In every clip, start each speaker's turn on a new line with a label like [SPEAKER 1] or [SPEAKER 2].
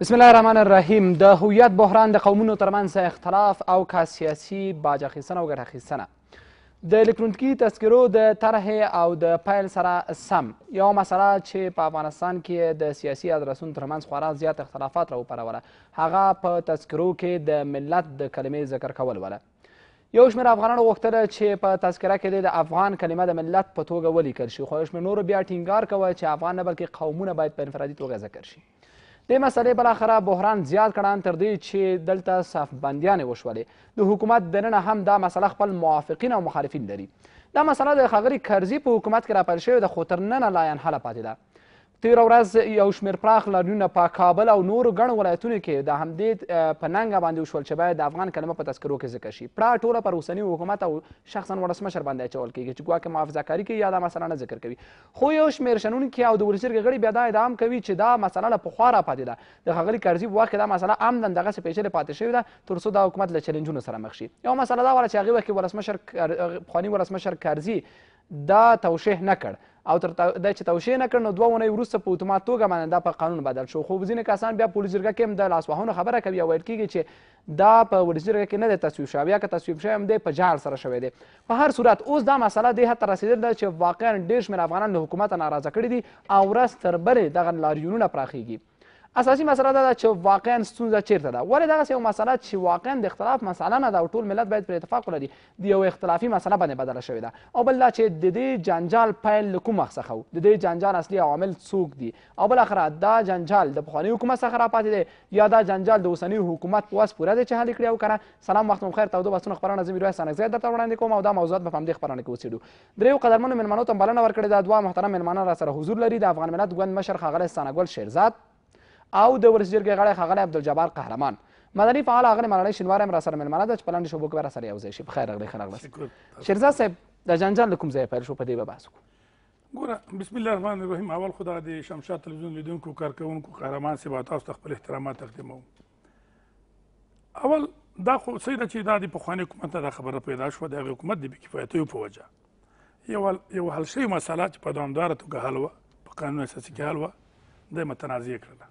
[SPEAKER 1] بسم الله الرحمن الرحیم د هویت بحران د قومونو ترمنځ اختلاف او کا سیاسي باج اخیستنه او ګټه اخیستنه د الکترونیکي تذکرو د طرحې او د پیل سره سم یو مسله چې په افغانستان کې د سیاسي ادرسونو ترمنځ خورا زیات اختلافات راوپاروله هغه په تذکرو کې د ملت د کلمې ذکر کول وله یو شمېر افغانانو غوښتله چې په تذکره کې د افغان کلمه د ملت په توګه ولیکل شي خو یو شمېر نورو بیا ټینګار کوه چې افغان نه بلکې قومونه باید په انفرادي توګه ذکر شي دې مسلې بالاخره بحران زیات کړان تر دې چې دلته صف بندیانې وشولې د حکومت دننه هم دا مسله خپل موافقین او مخالفین لري دا مسله د ښاغلي کرزي په حکومت کې راپیل شوې ده خو تر ننه لاین حله پاتې ده تیره ورځ یو شمېر پراخ لاریونونه په کابل او نورو ګڼو ولایتونو کې د همدې په ننګه باندې وشول چې باید د افغان کلمه په تذکرو کې ذکر شي پړه ټوله پر اوسني حکومت او شخصا ولسمشر باندې اچول کیږي چې ګواکې محافظه کاري کوي یا دا مسله نه ذکر کوي خو یو شمېر شنونکي او د ولسجرګې غړي بیا دا ادعام کوي چې دا مسله له پخوا راپاتې ده د ښاغلي کرزي په وخت کې دا مسله عمدن دغسې پیچلې پاتې شوې ده تر څو دا حکومت له چیلنجونو سره مخ شي یو مسله دا وه چې هغې وخت کې ولسمشر پخواني ولسمشر کرزي دا توشیح نه کړ او تر دا چې توشیح نه کړ نو دوه اونۍ وروسته په اتومات توګه باندې دا په قانون بدل شو خو ځینې کسان بیا پولیس جرګه کې هم د لاسوهنو خبره کوي او ویل کېږي چې دا په ولس جرګه کې نه دی تصویب شوی بیا که تصویب شوی هم دی په جهل سره شوی دی په هر صورت اوس دا مسله دې حته رسېدلې ده چې واقعا ډېر شمېر افغانان له حکومته ناراضه کړي دي او ورځ تر بلې دغه لاریونونه پراخېږي اساسی مسله دا ده چې واقعا ستونزه چیرته ده ولې دغسې یو مسله چې واقعا د اختلاف مسله نه ده او ټول ملت باید پرې اتفاق ولري د یو اختلافي مسله باندې بدله شوې ده او بل دا چې د دې جنجال پیل له کوم مخ څخه و د دې جنجال اصلي عوامل څوک دي او بالاخره دا جنجال د پخواني حکومت څخه راپاتې دی یا دا جنجال د اوسني حکومت په وس پوره دی چې حل کړی او که نه سلام وخت مو بخیر تودو بسونه خپرونه زه میرویس انکزی درته وړاندې کوم او دا موضوعات به په همدې خپرونه کې وڅېړو درېیو قدرمنو مېلمنو ته هم بلنه ورکړې ده دوه محترم مېلمانه را سره حضور لري د افغان ملت ګوند مشر ښاغلی ستانهګل شیرزاد او د ورس جرګې غړی ښاغلی عبدالجبار قهرمان مدني فعال اغلی ملالۍ شینواری هم راسره میلمنه ده چې په لنډو شوبو کې به راسره یو ځای شي په خیر اغلی ښه راغلاست شیرزاد صاحب د جنجال له کوم ځایه پیل شو په دې به بحث
[SPEAKER 2] وکړو ګوره بسم الله الرحمن الرحیم اول خو دغه د شمشاد تلویزیون لیدونکو کارکوونکو قهرمان صاحب تاسو ته خپل احترامات تقدیموم اول دا خو صحیح ده چې دا د پخواني حکومت نه دا خبره پیدا شوه د هغې حکومت د بېکفایتیو په وجه یو یو حل شوې مسله چې په دوامداره توګه حل وه په قانون اساسي کې حل وه دی متنازع کړله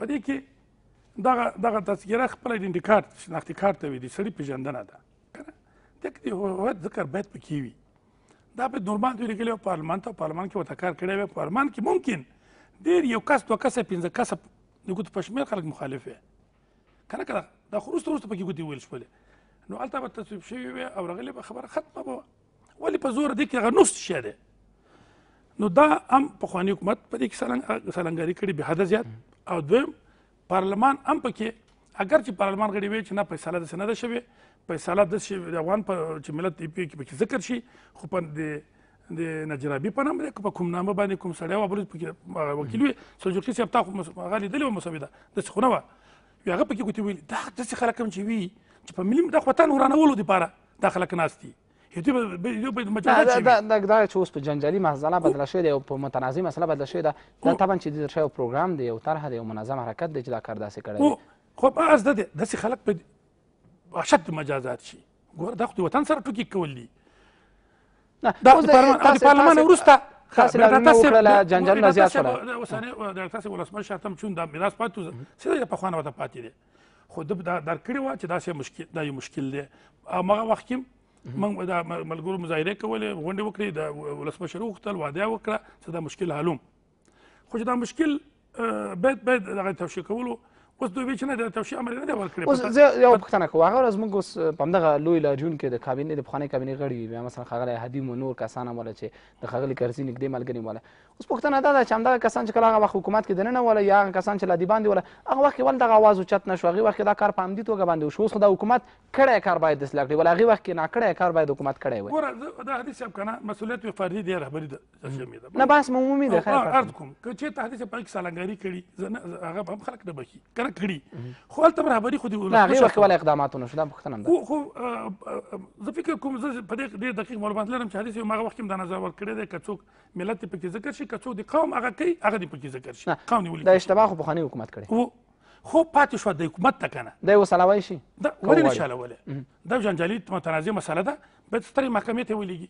[SPEAKER 2] په دې کې دغه دغه تذکره خپل ایډنټي کارت شناختي کارت ته ویل دي سړي پېژندنه ده کنه د هویت ذکر باید پکې وي دا په نورمان دوی لیکلي او پارلمان ته پارلمان کې ورته کار کړی وی پارلمان کې ممکن ډېر یو کس دوه کسه پنځه کسه د ګوتو په شمېر خلک مخالف وي کنه کنه دا خو وروسته وروسته پکې ګوتې ویل شولې نو هلته به تصویب شوي وي او راغلې به خبره ختمه به ولې په زور دې کې هغه نفس شی دی نو دا هم پخواني حکومت په دې کې سالنګ سالنګاري کړې به حده زیات او دویم پارلمان هم پکې اگر چې پارلمان غړي وي چې نه فیصله داسې نه ده شوې فیصله داسې شوې د افغان په چې ملت ای پی کې پکې ذکر شي خو په د د نجرابي په نامه په کوم نامه باندې کوم سړی وه بلوز پکې وکیل وي سلجوقي صاحب تا خو هغه لیدلې وه مسوده داسې خو نه وه هغه پکې ګوتې ویلي دا داسې خلک هم چې وي چې په ملي دا خو وطن ورانولو دپاره دا خلک ناست دي یتي به د مجازات شي دا
[SPEAKER 1] دا دا چې اوس په جنجالي مسله بدله شوې ده او په متنازع مسله بدله شوې ده دا طبعا چې د شی پروګرام دی او طرحه دی او منظم حرکت دی چې دا کار داسې کړی
[SPEAKER 2] دی خو په از ده داسې خلک په اشد مجازات شي ګوره دا خو د وطن سره ټوکې کول دي دا د پارلمان وروسته تاسو له نو کړل جنجال نه زیات شول اوسانه د تاسو ولسمشر تم چون د میراث پاتو سره په خوانه وته پاتې دي خو د درکړی و چې دا مشکل دا یو مشکل دی هغه وخت کې موږ د ملګرو مظاهره کولې غونډې وکړې د ولسمشر وغوښتل وعده وکړه چې دا مشکل حلوم خو چې دا مشکل باید باید دغه توشیح کولو اوس دوی چې نه د توشي امر نه دی ورکړي اوس زه یو
[SPEAKER 1] پوښتنه کوم هغه ورځ موږ اوس په همدغه لوی لاریون کې د کابینې د پخوانۍ کابینې غړي بیا مثلا ښاغلی هدي مو نور کسان هم چې د ښاغلي کرزي نږدې ملګري هم اوس پوښتنه دا ده چې همدغه کسان چې کله هغه وخت حکومت کې دننه وله یا هغه کسان چې له دې باندې وله هغه وخت کې ول دغه اواز اوچت نه شو هغې وخت کې دا کار په همدې توګه باندې وشو اوس خو دا حکومت کړی کار باید داسې لاکړي وله هغې وخت کې ناکړی کار باید حکومت کړی وای
[SPEAKER 2] ګوره دا حدیث صاحب که نه مسؤلیت وي فردي دی رهبري ده نه بس عمومي دی خیر عرض کوم که چېرته حدیث پاک سالنګاري کړي هغه به هم خلک نه بخي کنه کړي خو هلته برابري خو د هغې وخت کې
[SPEAKER 1] ولې اقدامات ونه شو دا پوښتنه هم
[SPEAKER 2] خو زه فکر کوم زه په دې ډېر دقیق معلومات لرم چې حدیث یم هغه وخت کې هم دا نظر ورکړی دی که څوک ملت یې پکې ذکر شي که څوک د قوم هغه کوي هغه دې پکې ذکر شي قوم دې ولیکي دا
[SPEAKER 1] اشتباه خو پخوانی حکومت کړی
[SPEAKER 2] خو پاتې شو د حکومت ته کنه
[SPEAKER 1] دا اوس علوی شي دا ولې نشي
[SPEAKER 2] علولی دا جنجالي متنازع مسله ده باید سترې محکمې ته ولیږي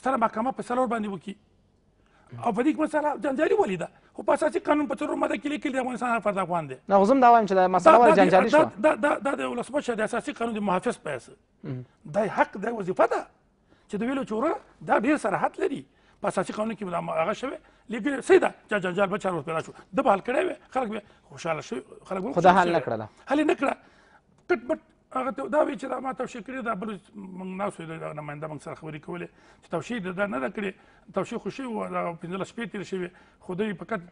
[SPEAKER 2] ستره محکمه په څلور باندې وکړي او په دې کې مسله جنجالي ولې ده خو په اساسي قانون په څلور ماده کې لیکل د افغانستان هر فرد افغان دی
[SPEAKER 1] نه غوزم دا وایم چې دا مسله ولې جنجالي شو
[SPEAKER 2] دا دا دا د ولسمشر د اساسي قانون د محافظ په اساس دا حق د وظیفه ده چې د ویلو چوره دا ډیر صراحت لري په اساسي قانون کې هغه شوی لیکن سیدا چې جنجال به چار پیدا شو د به حل کړی وي خلک به خوشاله شي خلک به خدا حل نه کړله حل نه کړه کټ بټ هغه ته دا وی چې دا ما توشیح کړې دا بل موږ ناسو د نماینده موږ سره خبرې کولې چې توشیح دا نه ده کړې توشیح خو شوي وه دا پنځلس شپې تېرې شوې خو دوی فقط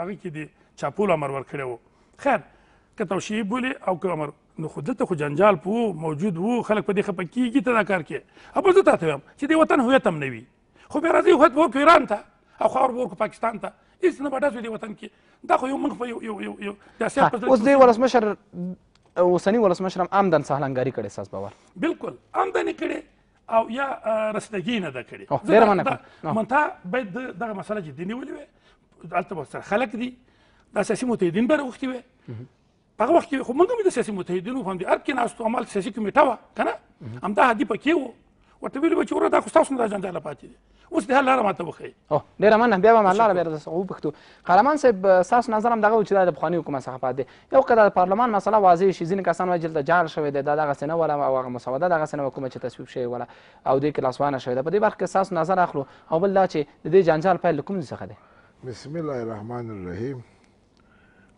[SPEAKER 2] هغه کې د چاپولو امر ورکړی و خیر که توشیح بولې او که امر نو خو دلته خو جنجال په موجود و خلک په دې خفه کېږي ته دا کار کې او بل زه تا ته وایم چې د وطن هویت هم نه وي خو بیا راځي هویت به ورکړو ایران ته او خاور به ورکړو پاکستان ته هېڅ نه به ډز وي دې وطن کې دا خو یو موږ په یو یو یو د اوس دې
[SPEAKER 1] ولسمشر اوسني ولسمشر هم عمدن سهلنګاري کړې ستاسو باور
[SPEAKER 2] بلکل عمدن یې کړې او یا رسدګي نه ده کړې ډېره مننه منته باید دغه مسله جدي نیولې وې هلته به سره خلک دي د اساسي متحدین به راغوښتي وې هغه وخت کې خو موږ هم د سیاسي متحدینو په همدې ارګ کې ناستو همالته سیاسي کمیټه وه که نه همدا هدي پکې وو ورته ویلي به چې وروره دا خو ستاسو دا جنجاله پاتې دي اوس د حل لاره ماته وښیي
[SPEAKER 1] ډېره مننه بیا به م لاره بیا وپوښتو قهرمان صاحب ستاسو نظر هم دغه و چې دا د پخواني حکومت څخه پاتې دی یو که د پارلمان مسله واضح شي ځینې کسان وایي دلته جال شوی دی دا دغسې نه وله او هغه مسوده دغسې نه کومه چې تصویب شوې وله او دوی کې لاسوانه شوې ده په دې برخه کې ستاسو نظر اخلو او بل دا چې د دې جنجال پیل له کوم څخه دی
[SPEAKER 3] بسم الله الرحمن الرحیم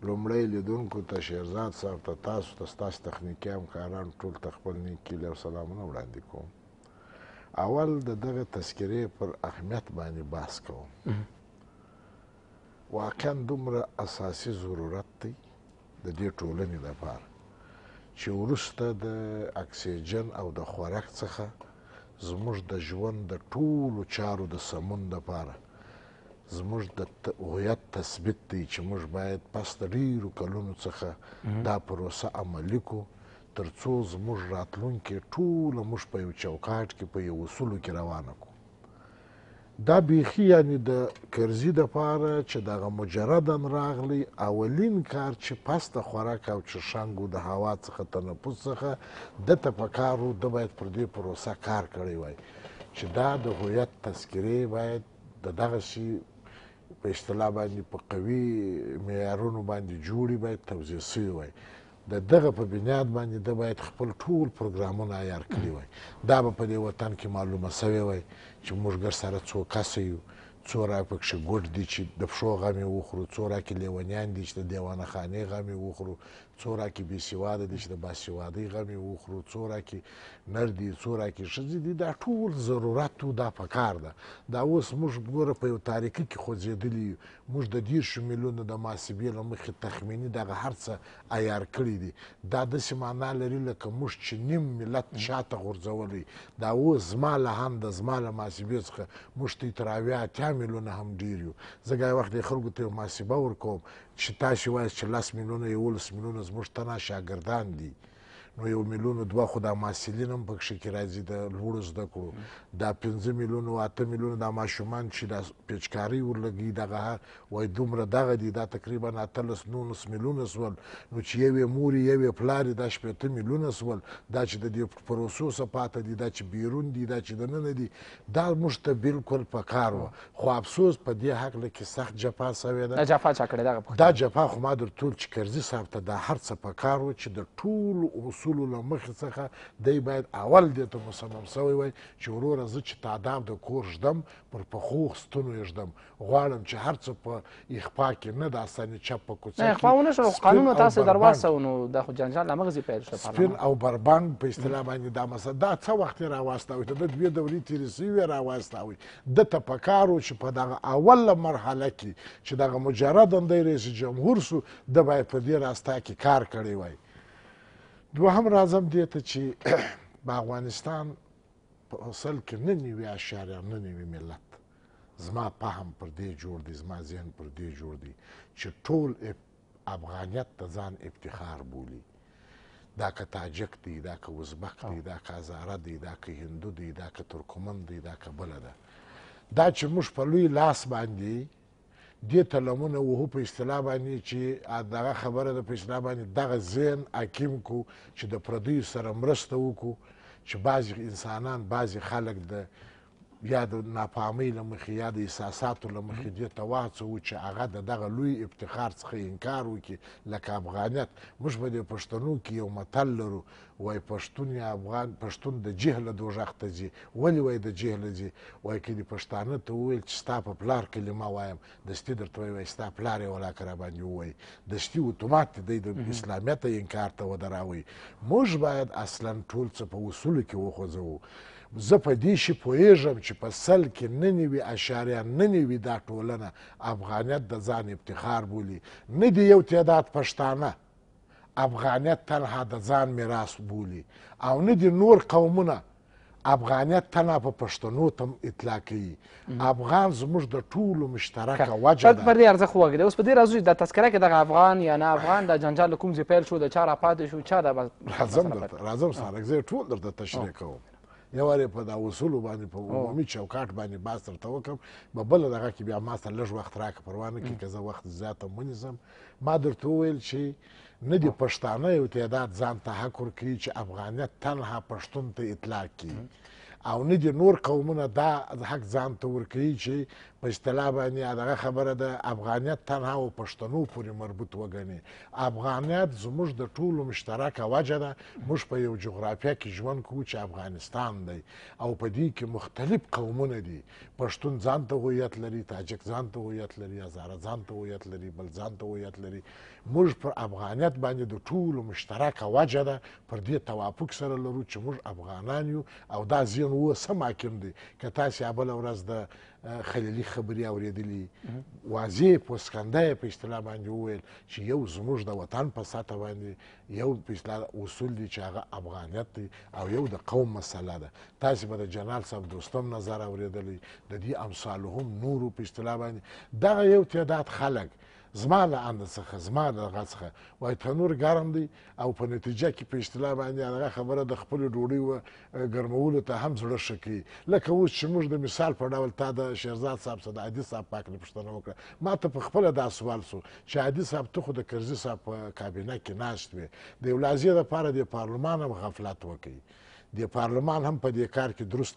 [SPEAKER 3] لومړی لیدونکو ته شیرزاد صاحب ته تاسو ته ستاسو تخنیکي همکاران ټول ته خپل نیک هیلې او سلامونه وړاندې کوم اول د دغه تذکرې پر اهمیت باندې بحث کوم واقعا دومره اساسي ضرورت دی د دې ټولنې لپاره چې وروسته د اکسیجن او د خوراک څخه زموږ د ژوند د ټولو چارو د سمون لپاره زموږ د هویت تثبیت دی چې موږ باید پس د ډیرو کلونو څخه دا پروسه عملي کړو ترڅو زموږ راتلونکي ټول موږ په یو چوکاټ کې په یو اصولو کې روانه کو دا بیخي یعنی د کرزي د پاره چې دغه مجردن راغلی اولین کار چې پس د خوراک او چشنګو د هوا څخه تنفس څخه د تفکارو د باید پر دې پروسه کار کړی وای چې دا د هویت تذکرې باید د دغه شی په اصطلاح باندې په قوي معیارونو باندې جوړي باید توضیح شوی وای د دغه په بنیاد باندې د باید خپل ټول پروګرامونه عیار کړي وای دا به په دې وطن کې معلومه سوی وای چې موږ ګر سره څو کسه یو څو راپکښې ګوډ دي چې د پښو غمې وخورو څو راکې لیونیان دي چې د دیوانه خانې غمې وخورو څورا کې بې سواده دي چې د باسوادۍ غم یې وخورو څورا کې نر دي څورا کې ښځې دي دا ټول ضرورت و دا پکار ده دا اوس موږ ګوره په یو تاریکي کې خوځېدلي یو موږ د دیرشو میلیونو د محاسبې له مخې تخمیني دغه هر څه عیار کړي دي دا داسې معنا لري لکه موږ چې نیم ملت شاته غورځولی دا اوس زما له هم د زما له محاسبې څخه موږ ته تراویه اتیا میلیونه هم ډېر یو زه ګای وخت د خلکو ته یو محاسبه ورکوم چې تاسې وایاست چې لس میلیونه یولس میلیونه زموږ تنه شاګردان دي نو یو میلیون دوه خو دا محصلین هم پکښې کې راځي د لوړو زده کړو دا پنځه میلیون اته میلیون دا ماشومان چې دا پیچکاري ورلګي دغه وای دومره دغه دي دا تقریبا اتلس نولس میلیونه سول نو چې یو یې مور یو یې پلار دا شپېته میلیونه سول دا چې د دې پروسو څه پاته دي دا چې بیرون دي دا چې دننه دي دا موږ ته بالکل په کار وه خو افسوس په دې حق کې سخت جفا سوې ده دا جفا چا کړې دغه دا جفا خو ما در ټول چې کرزي صاحب ته دا هر څه په کار و چې د ټولو اصولو له مخې څخه دی باید اول دې ته مصمم سوی وای چې وروره زه چې تادام د کور ږدم پر پخو ستونو یې ږدم غواړم چې هر څه په اخفا کې نه د اساني چپ په کوڅه کې اخفا ونه شو قانون تاسو دروازه ونو
[SPEAKER 1] د خو جنجال له مغزي پیل شو سپین او
[SPEAKER 3] بربنګ په اصطلاح باندې دا مسله دا څه وخت یې راواستاوي ته د دوې دورې تېرې سوي راواستاوي ده ته په کار چې په دغه اوله مرحله کې چې دغه مجرد اندی رئیس جمهور سو د باید په دې راستا کې کار کړی وای دوهم راځم دې ته چې په افغانستان په اصل کې نه نوي اشاریه نه نوي ملت زما فهم پر دې جوړ دی زما ذهن پر دې جوړ دی چې ټول افغانیت ته ځان افتخار بولي دا که تاجک دی دا که ازبک دی دا که هزاره دی دا که هندو دی دا که ترکمن دی دا که بله ده دا چې موږ په لوی لاس باندې دې ته لمونه وهو په اصطلاح باندې چې دغه خبره ده په اصطلاح باندې دغه ذهن حاکم کو چې د پردیو سره مرسته وکړو چې بعضې انسانان بعضې خلک د یا د ناپامۍ له مخې یا د احساساتو له مخې دې ته واڅوو چې هغه د دغه لوی افتخار څخه انکار وکړي لکه افغانیت موږ به د پښتنو کې یو متل لرو وای پښتون یا افغان پښتون د جهل دوژخ ته ځي ولې وای د جهل ځي وای که د پښتانه ته وویل چې ستا په پلار کلمه وایم دستي درته وایي وای ستا پلار یې ولاکه راباندې ووایي دستي اتومات دی د اسلامیت انکار ته ودراوي موږ باید اصلا ټول څه په اصولو کې وخوځوو زه په دې شي پوهېږم چې په سل کې نه نوي اشاریه نه نوي دا ټولنه افغانیت د ځان افتخار بولي نه دي یو تعداد پښتانه افغانیت تنها د ځان میراث بولي او نه دي نور قومونه افغانیت تنها په پښتنو تم اطلاع کوي افغان زموږ د ټولو مشترکه وجه ده پر دې
[SPEAKER 1] ارزښت وګړي اوس په دې راځو د تذکره کې دغه افغان یا نه افغان د جنجال کوم ځای پیل شو د چا راپاتې شو چا د
[SPEAKER 3] راځم درته راځم سارک زه ټول درته تشریح کوم یو وار په دا اصولو باندې په عمومي چوکاټ باندې باز درته وکړم به بله دغه کې بیا ما سره لږ وخت راکړه پروا نه کړي که زه وخت زیاته ونیسم ما درته وویل چې نه دي پښتانه یو تعداد ځان ته حق ورکوي چې افغانیت تنها پښتون ته اطلاق کړي او نه دي نور قومونه دا حق ځان ته ورکوي چې په اصطلاح باندې دغه خبره ده افغانیت تنها او پښتنو پورې مربوط وګڼي افغانیت زموږ د ټولو مشترکه وجه ده موږ په یو جغرافیه کې ژوند کوو چې افغانستان دی او په دې کې مختلف قومونه دي پښتون ځان ته هویت لري تاجک ځان ته هویت لري هزاره ځان ته هویت لري بل ځان ته هویت لري موږ پر افغانیت باندې د ټولو مشترکه وجه ده پر دې توافق سره لرو چې موږ افغانان یو او دا ذهن اوس هم حاکم دی که تاسې بله ورځ د خلیلي خبرې اورېدلې واضح پوسکنده یې په اصطلاح باندې وویل چې یو زموږ د وطن په سطح باندې یو په اصطلاح اصول دی چې هغه افغانیت دی او یو د قوم مسله ده تاسې به د جنرال صاحب دوستم نظر اورېدلی د دې امثالو هم نورو په اصطلاح باندې دغه یو تعداد خلک زما له اند څخه زما له هغه څخه وایي تنور ګرم دی او په نتیجه کې په اصطلاح باندې هغه خبره د خپلې ډوډۍ ګرمولو ته هم زړه ښه کوي لکه اوس چې موږ د مثال په ډول تا د شیرزاد صاحب څخه د عادي صاحب پاک نه پوښتنه وکړه ما ته په خپله دا سوال سو چې عادي صاحب ته خو د کرزي صاحب په کابینه کې ناست وې د یو لازیې دپاره د پارلمان هم غفلت وکوي د پارلمان هم په دې کار کې درست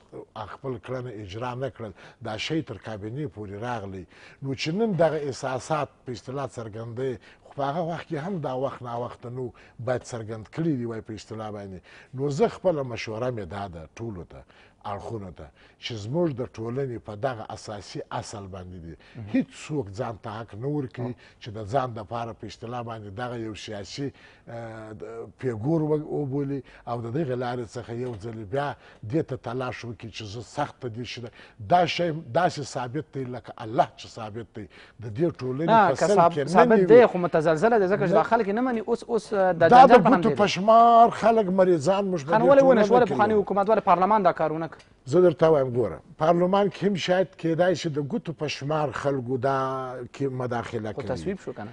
[SPEAKER 3] خپل کړنه اجرا نه کړل دا شی تر کابینې پورې راغلی نو چې نن دغه احساسات په اصطلاح څرګندوي په هغه وخت کې هم دا وخت ناوخته نو باید څرګند کړي دي وای په اصطلاح باندې نو زه خپله مشوره مې دا ده ټولو ته اړخونو ته چې زموږ د ټولنې په دغه اساسي اصل باندې دي هیڅ څوک ځان ته حق نه ورکوي چې د ځان دپاره په اصطلاح باندې دغه یو سیاسي پیګور وبولي او د دغې لارې څخه یو ځل بیا دې ته تلاش وکړي چې زه سخت په دې شي دا شی داسې ثابت دی لکه الله چې ثابت دی د دې ټولنې ثابت دی خو متزلزله دی ځکه چې دا
[SPEAKER 1] خلک یې نه مني اوس اوس د دا د ګوتو په
[SPEAKER 3] شمار خلک مریضان موږ خان ولې ونه شو ولې پخواني
[SPEAKER 1] حکومت ولې پارلمان دا کارونه وکړ
[SPEAKER 3] زه درته وایم ګوره پارلمان کې هم شاید کېدای شي د ګوتو په شمار خلکو دا کې مداخله کوي تصویب شو کنه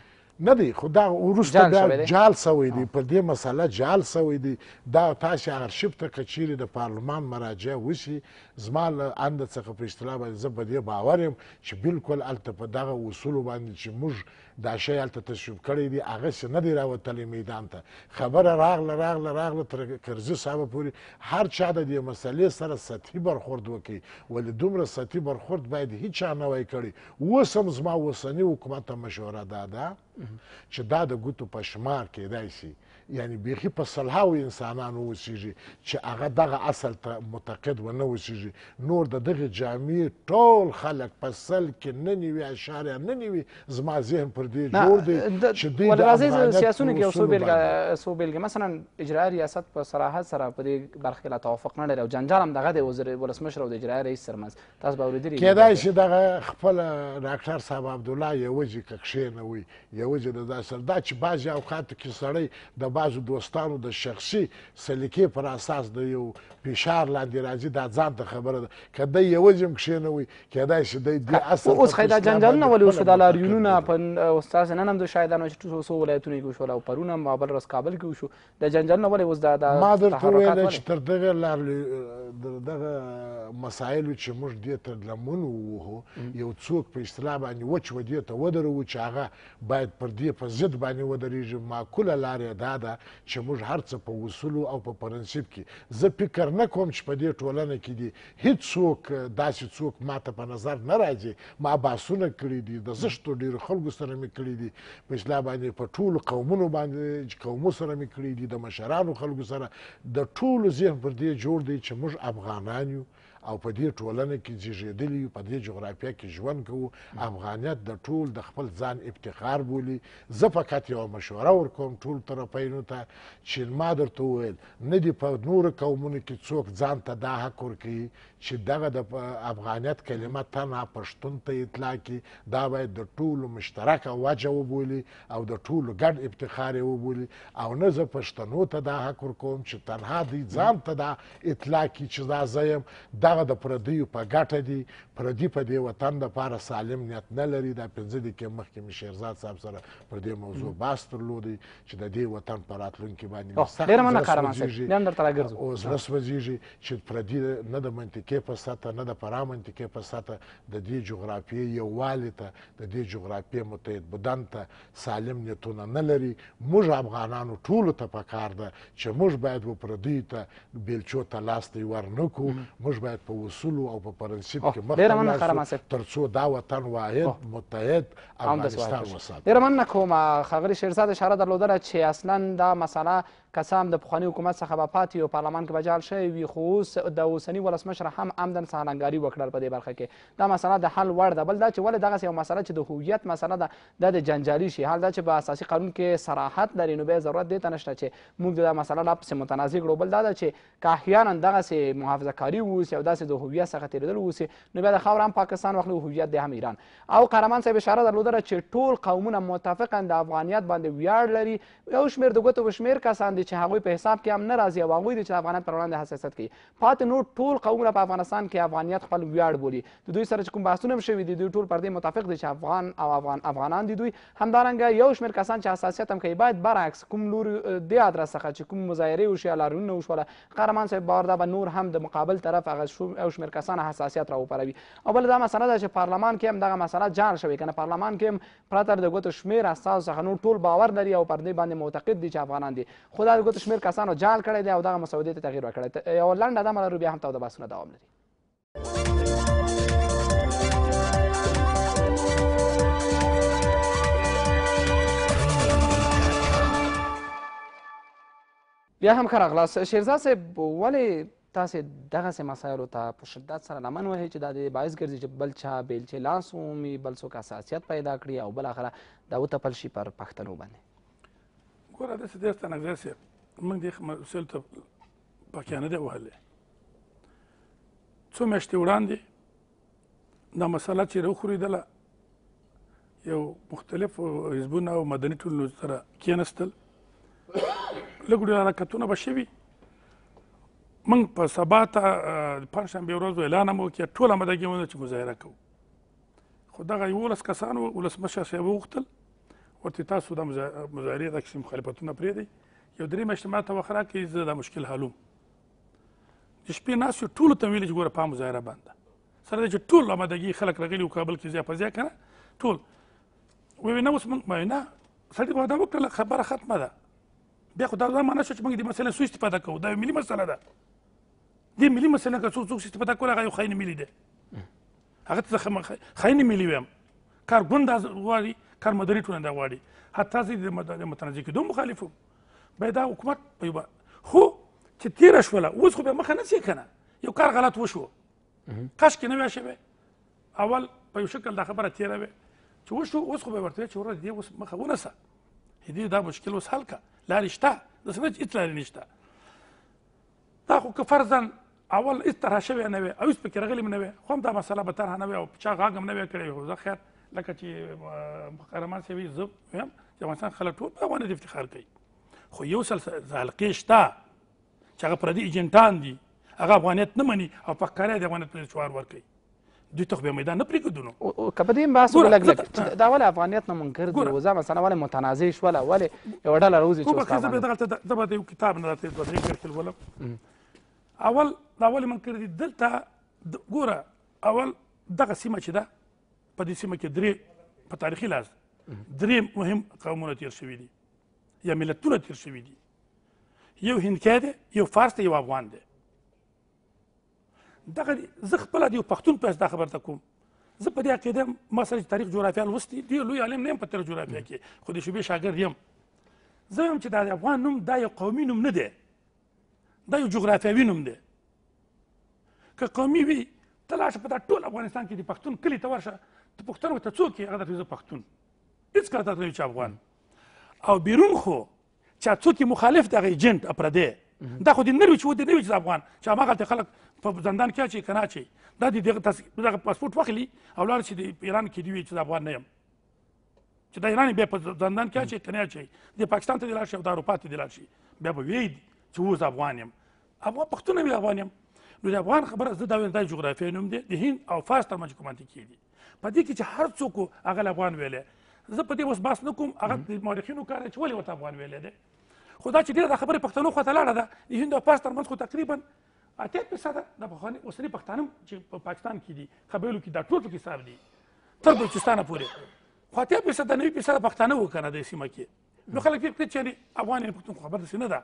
[SPEAKER 3] نه دی خو دا وروسته بیا جال سوی دی پر دې مسله جال سوی دی دا تاسې آرشیف ته که چیرې د پارلمان مراجعه وشي زما له انده څخه په اصطلاح باندې زه په دې باور یم چې بلکل هلته په دغه اصولو باندې چې موږ دا شی هلته تشریف کړی دی هغسې نه دی راوتلی میدان ته خبره راغله راغله راغله تر کرزي صاحبه پورې هر چا د دې مسلې سره سطحي برخورد وکړي ولې دومره سطحي برخورد باید هیچا نه وای کړي اوس هم زما اوسني حکومت ته مشوره دا ده چې دا د ګوتو په شمار کیدای شي یعنی بیخي په سلهاو انسانانو اوسېږي چې هغه دغه اصل ته متقد ونه اوسېږي نور د دغې جامې ټول خلک په سل کې نه نوي اشاریه نه نوي زما ذهن پر دې جوړ دی چې دوی راځي سیاسونو کې یو څو بېلګه
[SPEAKER 1] څو بېلګه مثلا اجرایي ریاست په صراحت سره په دې برخه کې لا توافق نه لري او جنجال هم دغه دی وزیر ولسمشر او د اجرایي رئیس سره منځ تاسو به اورېدلي کېدای
[SPEAKER 3] شي دغه خپل ډاکټر صاحب عبدالله یوځې که کښېنوي یوځې د دا سره دا چې بعضې اوقاتو کې سړی د بعضو دوستانو د شخصي سلیقې پر اساس د یو فشار لاندې راځي دا ځان ته خبره ده که دی یوازې هم کښېنوي کېدای شي دی دې اصل اوس ښایي دا جنجالونه ولې اوس دا لاریونونه
[SPEAKER 1] په استاذ نن هم د شاهدانو چې څو ولایتونو کې وشول او پرون هم بل ورځ کابل کې وشو د جنجالونه ولې اوس دا دا ما درته ویل چې
[SPEAKER 3] تر دغه لار دغه مسایلو چې موږ دې ته لمون ووهو یو څوک په اصطلاح باندې وچ ودې ته ودرو چې هغه باید پر دې په ضد باندې ودرېږي معقوله لار یې دا ده ده چې موږ هر څه په اصولو او په پرنسیب کې زه فکر نه کوم چې په دې ټولنه کې دي هیڅ څوک داسې څوک ماته په نظر نه راځي ما بحثونه کړي دي د زشتو ډېرو خلکو سره مې کړي دي په اسلام باندې په ټولو قومونو باندې قومو سره مې کړي دي د مشرانو خلکو سره د ټولو ذهن پر دې جوړ دی چې موږ افغانان یو او په دې ټولنه کې زیږېدلی یو په دې جغرافیه کې ژوند کوو افغانیت د ټول د خپل ځان افتخار بولي زه فقط یوه مشوره ورکوم ټول طرفینو ته چې ما درته وویل نه دي په نورو قومونو کې څوک ځان ته دا حق ورکوي چې دغه د افغانیت کلمه تنها پښتون ته اطلاع کړي دا باید د ټولو مشترکه وجه وبولي او د ټولو ګډ افتخار یې وبولي او نه زه پښتنو ته دا حق ورکوم چې تنها دوی ځان ته دا اطلاع کړي چې دا زه یم دا دغه د پردیو په ګټه دي پردي په دې وطن دپاره سالم نیت نه لري دا پنځه دقیقې مخکې مې شیرزاد صاحب سره پر دې موضوع بحث درلودی چې د دې وطن په راتلونکي باندې او زړه سوځېږي چې پردي نه د منطقې په سطحه نه د پرا منطقې په سطحه د دې جغرافیې یووالي ته د دې جغرافیې متحد بدن ته سالم نیتونه نه لري موږ افغانانو ټولو ته پکار ده چې موږ باید و پردیو ته بیلچو ته لاس دی ورنکړو موږ باید په اصول او په پرنسپ کې مخ ترڅو دا وطن واحد متحد افغانستان وساتو
[SPEAKER 1] ډیره مننه کوم ښاغلي شیرزاد اشاره درلودله چې اصلا دا مسله کسام د پخواني حکومت څخه به پاتې او پارلمان کې به جال شوی وي خو اوس د اوسني ولسمشر هم عمدن سهلنګاري وکړل په دې برخه کې دا مسله د حل وړ ده بل دا چې ولې دغسې یو مسله چې د هویت مسله ده دا د جنجالي شي حال دا چې په اساسي قانون کې صراحت لري نو بیا ضرورت دې ته نشته چې موږ دا مسله لا پسې متنازع کړو بل دا ده چې که احیانا دغسې محافظه کاري واوسي او داسې د هویت څخه تېرېدل واوسي نو بیا د خاوره هم پاکستان واخلي هویت دی هم ایران او قهرمان صاحب اشاره درلوده چې ټول قومونه متفقا د افغانیت باندې ویاړ لري یو شمېر د ګوتو په شمېر کسان دي چې هغوی په حساب کې هم نه راځي او هغوی دي چې افغانیت پر وړاندې حساسیت کوي پاتې نور ټول قومونه په افغانستان کې افغانیت خپل ویاړ بولي د دوی سره چې کوم بحثونه هم شوي دي دوی ټول پر دې متفق دي چې افغان او افغان افغانان دي دوی همدارنګه یو شمېر کسان چې حساسیت هم کوي باید برعکس کوم لور دې ادرس څخه چې کوم مظاهرې وشي الارونه وشوله قهرمان صاحب بارده به نور هم د مقابل طرف هغه یو شمېر کسان حساسیت راوپاروي او بل دا مسله ده چې پارلمان کې هم دغه مسله جار شوې که نه پارلمان کې هم پرته د ګوتو شمېر استازو څخه نور ټول باور لري او پر دې باندې معتقد دي چې افغانان دي خو دا د ګوتو شمېر کسانو جال کړی دی او دغه مسودې ته تغییر ورکړی یوه لنډه دمه لرو بیا هم تاوده بحثونه دوام لري بیا هم ښه راغلاست شیرزاد صاحب ولې تاسې دغسې مسایلو ته په شدت سره لمن وهئ چې دا د باعث ګرځي چې بل چا بیلچې لاس ومومي بل څوک حساسیت پیدا کړي او بالاخره دا وتپل شي پر پښتنو باندې
[SPEAKER 2] Kora da se destan agresija. Mund jih ma selta پاکیانه دی وهلې څو میاشتې وړاندې دا مسله چې راوخورېدله یو مختلف حزبونه او مدني ټولنو سره کېناستل لږ ډېر حرکتونه به شوي موږ په سبا ته پنجشنبې ورځ اعلان هم وکړ ټوله مدګي ونه چې مظاهره کوو خو دغه یولس کسان ولسمشر صاحب وغوښتل ورته تاسو د مظاهرې د کسې مخالفتونه پرېږدئ یو درې میاشتې ما ته وخت راکړئ زه دا مشکل حلوم د شپې ناست یو ټولو ته ویلې چې ګوره پام مظاهره بنده سره د چې ټول امادګي خلک راغلي وو کابل کې ځای په ځای که نه ټول وویل نه اوس موږ ما نه سړي واده وکړله خبره ختمه ده بیا خو دا دا معنا شو چې موږ دې مسلې سوء استفاده کوو دا یو ملي مسله ده دې ملي مسلې که څوک څوک استفاده کول هغه یو خاین ملي دی هغه ته زه خاین ملي وایم کارګون دا غواړي کار مدني ټولنه دا غواړي حتی زه د متنازع کېدو مخالف یم باید دا حکومت په یوه خو چې تېره شوله اوس خو بیا مخه نه ځي که نه یو کار غلط وشو کاشکې نه وای شوی اول په یو شکل دا خبره تېره وې چې وشو اوس خو به ورته چې وروره دې اوس مخه ونیسه دې دا مشکل اوس حل کړه لارې شته داسې نه چې هېڅ لارې نشته دا خو که فرضاً اول هېڅ طرحه شوی نه وې او هېڅ پکې راغلی نه وې خو هم دا مسله به طرحه نه وې او چا غاګ هم نه وې کړی خو زه خیر لکه چې قهرمان سوي زه ویم چې افغانستان خلک ټول په افغانیت افتخار کوي خو یو سل حلقې شته چې هغه پردي ایجنټان دي هغه افغانیت نه مني او په کاره د افغانیت پر شعار ورکوي دوی ته به
[SPEAKER 1] میدان نه پریږدو نو که په دې بحث ولګ لګ دا ولې افغانیت نه منکر دی وزا مثلا ولې متنازع شول ولې یو ډله روزي چې اوس زه به
[SPEAKER 2] دغه زه به یو کتاب نه راته دوه درې کرکل ولم اول دا ولې منکر دي دلته ګوره اول دغه سیمه چې ده په دې سیمه کې درې په تاریخي لحاظ درې مهم قومونه تیر شوي دي یا ملتونه تیر شوي دي یو هندکی دی یو فارس دی یو افغان دی دغه زه خپله د یو پښتون په دا خبره کوم زه په دې عقیده ما سره چې تاریخ جغرافیه لوستې ډېر لوی عالم نه یم په تاریخ جغرافیه کې خو د شوبې شاګرد یم زه وایم چې دا د افغان نوم دا یو قومي نوم نه دی دا یو جغرافیوي نوم دی که قومي وي ته لاړ شه په دا ټول افغانستان کې د پښتون کلي ته ورشه ته پښتون ته څوک هغه درته زه پښتون هیڅ کله درته چې افغان او بیرون خو چې څوک مخالف دغه ایجنټ اپرده دا خو دې نه وي چې و دې نه وي چې افغان چې هغه خلک په زندان کې چې کنا چې دا دې دغه پاسپورت واخلي او لار چې ایران کې دی چې افغان نه یم چې د ایران بیا په زندان کې چې کنه چې د پاکستان ته لاړ شي او د اروپا ته لاړ شي بیا به وی چې وز افغان يم افغان پښتون وی افغان يم نو د افغان خبره زده د جغرافیې نوم دی د هند او فارس ترمنځ کومه کې دی په دې کې چې هر څوک هغه افغان ویلې زه په دې اوس باس نه کوم هغه مورخینو کار چې ولې ورته افغان ویلې ده خو دا چې ډېره دا خبره پښتنو خواته لاړه ده د هند او پاکستان منځ خو تقریبا اته فیصده د پخواني اوسني پښتانم چې په پاکستان کې دي قبایلو کې دا ټول کې حساب دي تر بلوچستانه پورې خو اته فیصده نوي فیصده پښتانه وو کنه د سیمه کې نو خلک فکر کوي چې افغان پښتون خبر داسې نه ده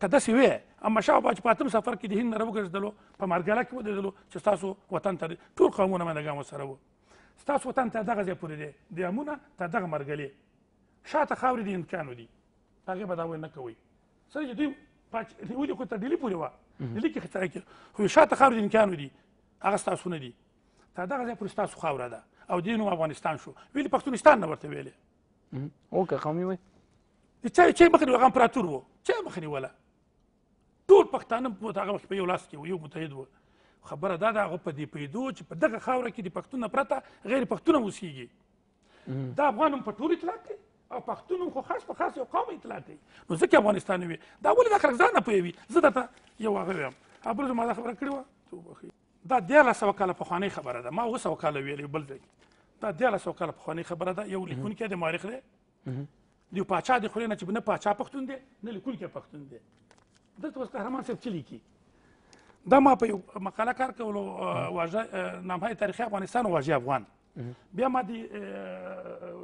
[SPEAKER 2] که داسې وې اما شاه بابا چې په اتم سفر کې د هند نه راوګرځېدلو په مارګاله کې ودرېدلو چې ستاسو وطن ته ټول قومونه مندګان ورسره وو ستاسو وطن ته دغه ځای پورې دی د امونه ته دغه مرګلې شاته خاورې د هندکانو دي هغې به دا ویل نه کوئ سره چې دوی نیولې خو تر ډیلي پورې وه ډیلي کې خطره کې خو شاته خاورې د هندکانو دي هغه ستاسو نه دي ته دغه ځای پورې ستاسو خاوره ده او دې نوم افغانستان شو ویلې پښتونستان نه ورته ویلې
[SPEAKER 1] او که قومي وایي
[SPEAKER 2] چا چا مخ نیوله امپراتور وو چا مخ نیوله ټول پښتانه په هغه وخت په یو لاس کې یو متحد وو خبره دا ده هغه په دې پیدو چې په دغه خاوره کې د پښتون نه پرته غیر پښتونه اوسیږي دا افغان هم په ټول اطلاق کوي او پښتون هم خو خاص په خاص یو قوم اطلاق کوي نو ځکه افغانستان وي دا ولې دا خلک ځان نه پوهوي زه درته یو هغه وایم ابل ما دا خبره کړې وه توبخي دا دیارلس سوه کاله پخوانۍ خبره ده ما اوه سوه کاله ویلې بل ځای دا دیارلس سوه کاله پخوانۍ خبره ده یو لیکونکی د مورخ دی د یو پاچا د خولې نه چې نه پاچا پښتون دی نه لیکونکی پښتون دی دلته اوس قهرمان صاحب څه لیکي دا ما په یو مقاله کار کولو واژه نامهای تاریخي افغانستان واژه افغان بیا ما دی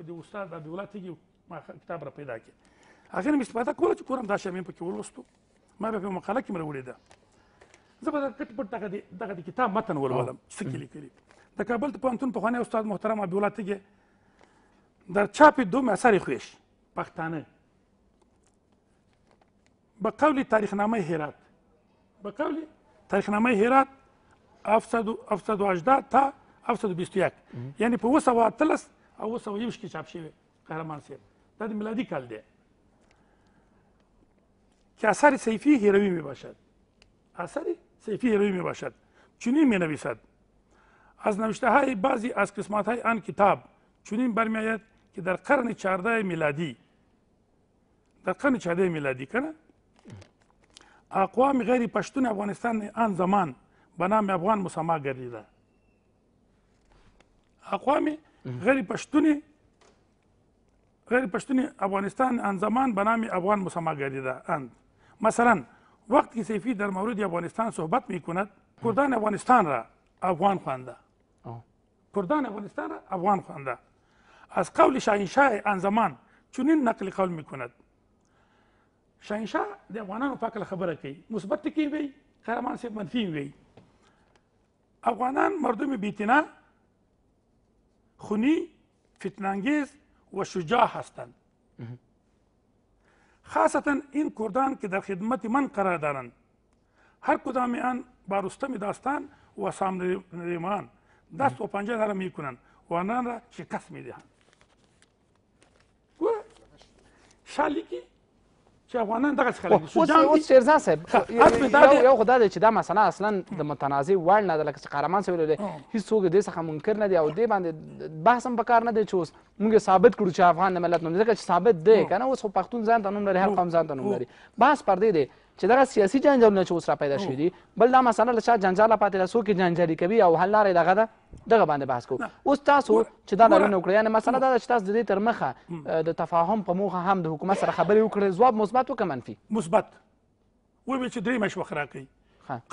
[SPEAKER 2] د استاد ابي الله تیګي ما کتاب را پیدا کړ هغه مې استفاده کوله چې کورم دا شمیم پکې ولوستو ما به په مقاله کې مرولې ده زه به کټ پټ دغه دغه کتاب متن ولولم څه کې لیکلي د کابل په پوهنتون پخوانی استاد محترم ابي الله تیګي در چاپ دوم اثر خویش پښتانه به قول تاریخنامه هرات به قول تاریخنامه هرات 718 تا 721 یعنی په 213 او 221 کې چاپ شوی قهرمان صاحب دا د میلادي کال دی که اثر سیفی هیروی می باشد اثر سیفی هیروی می باشد چنین می نویسد از نوشته های بعضی از قسمت های آن کتاب چنین برمی آید که در قرن 14 میلادی در قرن 14 میلادی کنه اقوام غیر پشتون افغانستان آن زمان به نام افغان مسما گردیده اقوام غیر پشتون غیر پشتون افغانستان آن زمان به نام افغان مسما گردیده اند مثلا وقتی سیفی در مورد افغانستان صحبت می کند کردان افغانستان را افغان خوانده کردان افغانستان را افغان خوانده از قول شاهنشاه آن زمان چنین نقل قول می کند شاهنشاه د افغانانو پاکله خبره کوي مثبت ټکي وي قهرمان صاحب منفي وي افغانان مردم بیتنا خونی فتنانگیز و شجاع هستند خاصتا این کردان که در خدمت من قرار دارند هر کدام آن با رستم داستان و سامریمان دست و پنجه نرم می کنند و آنان را شکست می دهند شالیکی چې افغانان دغه خلک شجاع اوس شیرزا
[SPEAKER 1] صاحب یو خدا دی چې دا مسله اصلا د متنازع وړ نه ده لکه چې قهرمان صاحب ویلی هیڅ څوک دې څخه منکر نه دی او دې باندې بحث هم پکار نه دی چې اوس موږ ثابت کړو چې افغان د ملت نوم ځکه چې ثابت دی که نه اوس خو پښتون ځان ته نوم لري هر قوم ځان ته نوم لري بحث پر دې دی چې دغه سیاسي جنجالونه چې اوس را پیدا شوي دي بل دا مسله له چا جنجاله پاتې ده څوک یې جنجالي کوي او حل لاره یې دغه ده دغه باندې بحث کوو اوس تاسو چې دا لرونه وکړئ یعنې مسله دا ده چې تاسو د دې تر مخه د تفاهم په موخه هم د حکومت سره خبرې وکړئ ځواب مثبت وکړه منفي مثبت وویل چې درې میاشتې وخت
[SPEAKER 2] راکړئ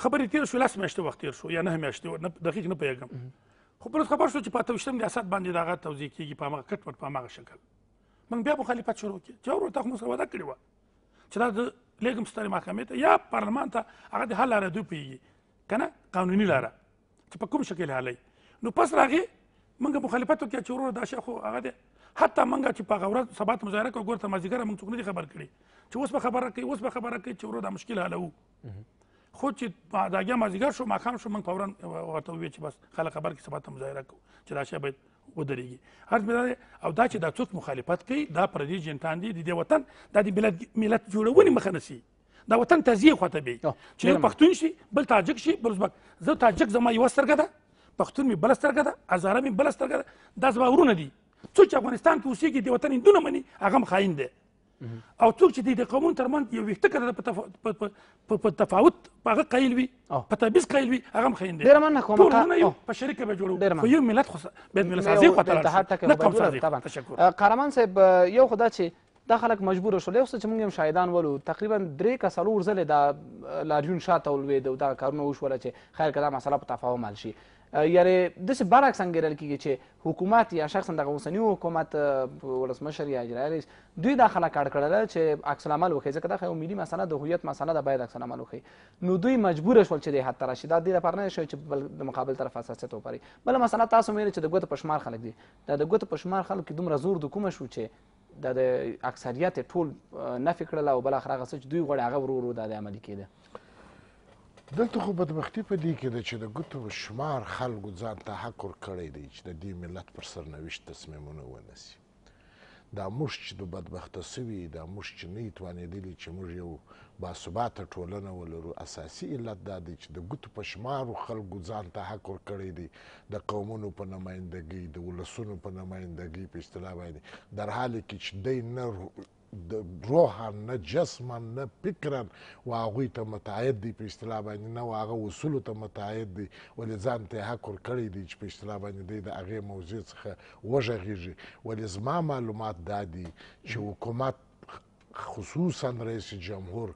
[SPEAKER 2] خبرې تېر شو لس میاشتې وخت تېر شو یا نه میاشتې دقیق نه پوهېږم خو پرز خبر شو چې په توشتم ریاست باندې دغه توزیع کیږي په هغه کټ په هغه شکل من بیا مخالفت شروع کړ چې ورو ته موږ سره وعده کړې و چې دا د لیږم سترې محکمې ته یا پارلمان ته هغه د حل لاره دوی پوهېږي که نه قانوني لاره چې په کوم شکل حلی نو پس راغې موږ مخالفت وکړه چې وروره دا شی خو هغه دی حتی موږ چې په هغه ورځ سبا ته مظاهره کوو ګوره تر مازدیګره موږ څوک نه دي خبر کړي چې اوس به خبره کوي اوس به خبره کوي چې وروره دا مشکل حلوو خو چې داګیا مازدیګر شو ماښام شو موږ فورا ورته وویل چې بس خلک خبر کړي سبا ته مظاهره کوو چې دا شی باید ودرېږي هر دا او دا چې دا څوک مخالفت کوي دا پردي جنټان دي د دې وطن دا د ملت ملت جوړونې مخه نسی دا وطن تزیه خواته بي چې یو پښتون شي بل تاجک شي بل ازبک زه تاجک زما یو سترګه ده پښتون می بل سترګه ده هزاره می بل څرګه ده دا زما ورونه دي څو چې افغانستان کې اوسېږي د وطن هندونه مني هغه هم خاین دی او څوک چې د قومونو ترمنځ یو ویښته کړه په تفاوت په هغه قایل وي په تبیز قایل وي هغه هم خاین دی ډېره مننه کوم ټول په شریکه به جوړو خو یو ملت خو باید ملت سازي خو تلاړ نه قوم سازي تشکر
[SPEAKER 1] قهرمان صاحب یو خدا چې دا خلک مجبور شول یو څه چې موږ هم شاهدان ولو تقریبا درې که څلور ځلې دا لاریون شاته ولوېد او دا کارونه وشوله چې خیر که دا مسله په تفاهم حل شي یعنی داسې برعکس انګېرل کېږي چې حکومت یا شخصا دغه اوسني حکومت ولسمشر یا اجرایه رئیس دوی دا خلک اړ کړل چې عکس العمل وښیي ځکه دا ښایي ملي مسله د هویت مسله ده باید عکس العمل وښیي نو دوی مجبوره شول چې دې حد ته راشي دا دې لپاره نه شوی چې بل د مقابل طرف حساسیت وپاري بله مسله تاسو ویلې چې د ګوتو په شمار خلک دي دا د ګوتو په شمار خلکو کې دومره زور د کومه شو چې دا د اکثریت ټول نفي کړله او بالاخره هغه څه چې دوی غواړي هغه ورو ورو دا د عملي کېده
[SPEAKER 3] دلته خو بدبختی په دې کې ده چې د ګوتو شمار خلکو ځان ته حق ورکړی دی چې د دې ملت پر سرنوشت تصمیمونه ونیسي دا موږ چې د بدبخته سوي دا موږ چې نه توانېدلي چې موږ یو باثباته ټولنه ولرو اساسي علت دا دی چې د ګوتو په شمارو خلکو ځان ته حق ورکړی دی د قومونو په نمایندګۍ د ولسونو په نمایندګۍ په اصطلاح باندې در حال کې چې دی نه روحا نه جسما نه فکرا و هغوی ته متعید دي په اصطلاح باندې نه و هغه اصولو ته متعید دي ولې ځان ته حکر کړی دی چې په اصطلاح باندې دی د هغې موضوع څخه وږغېږي ولې زما معلومات دا دي چې حکومت خصوصا رئیس جمهور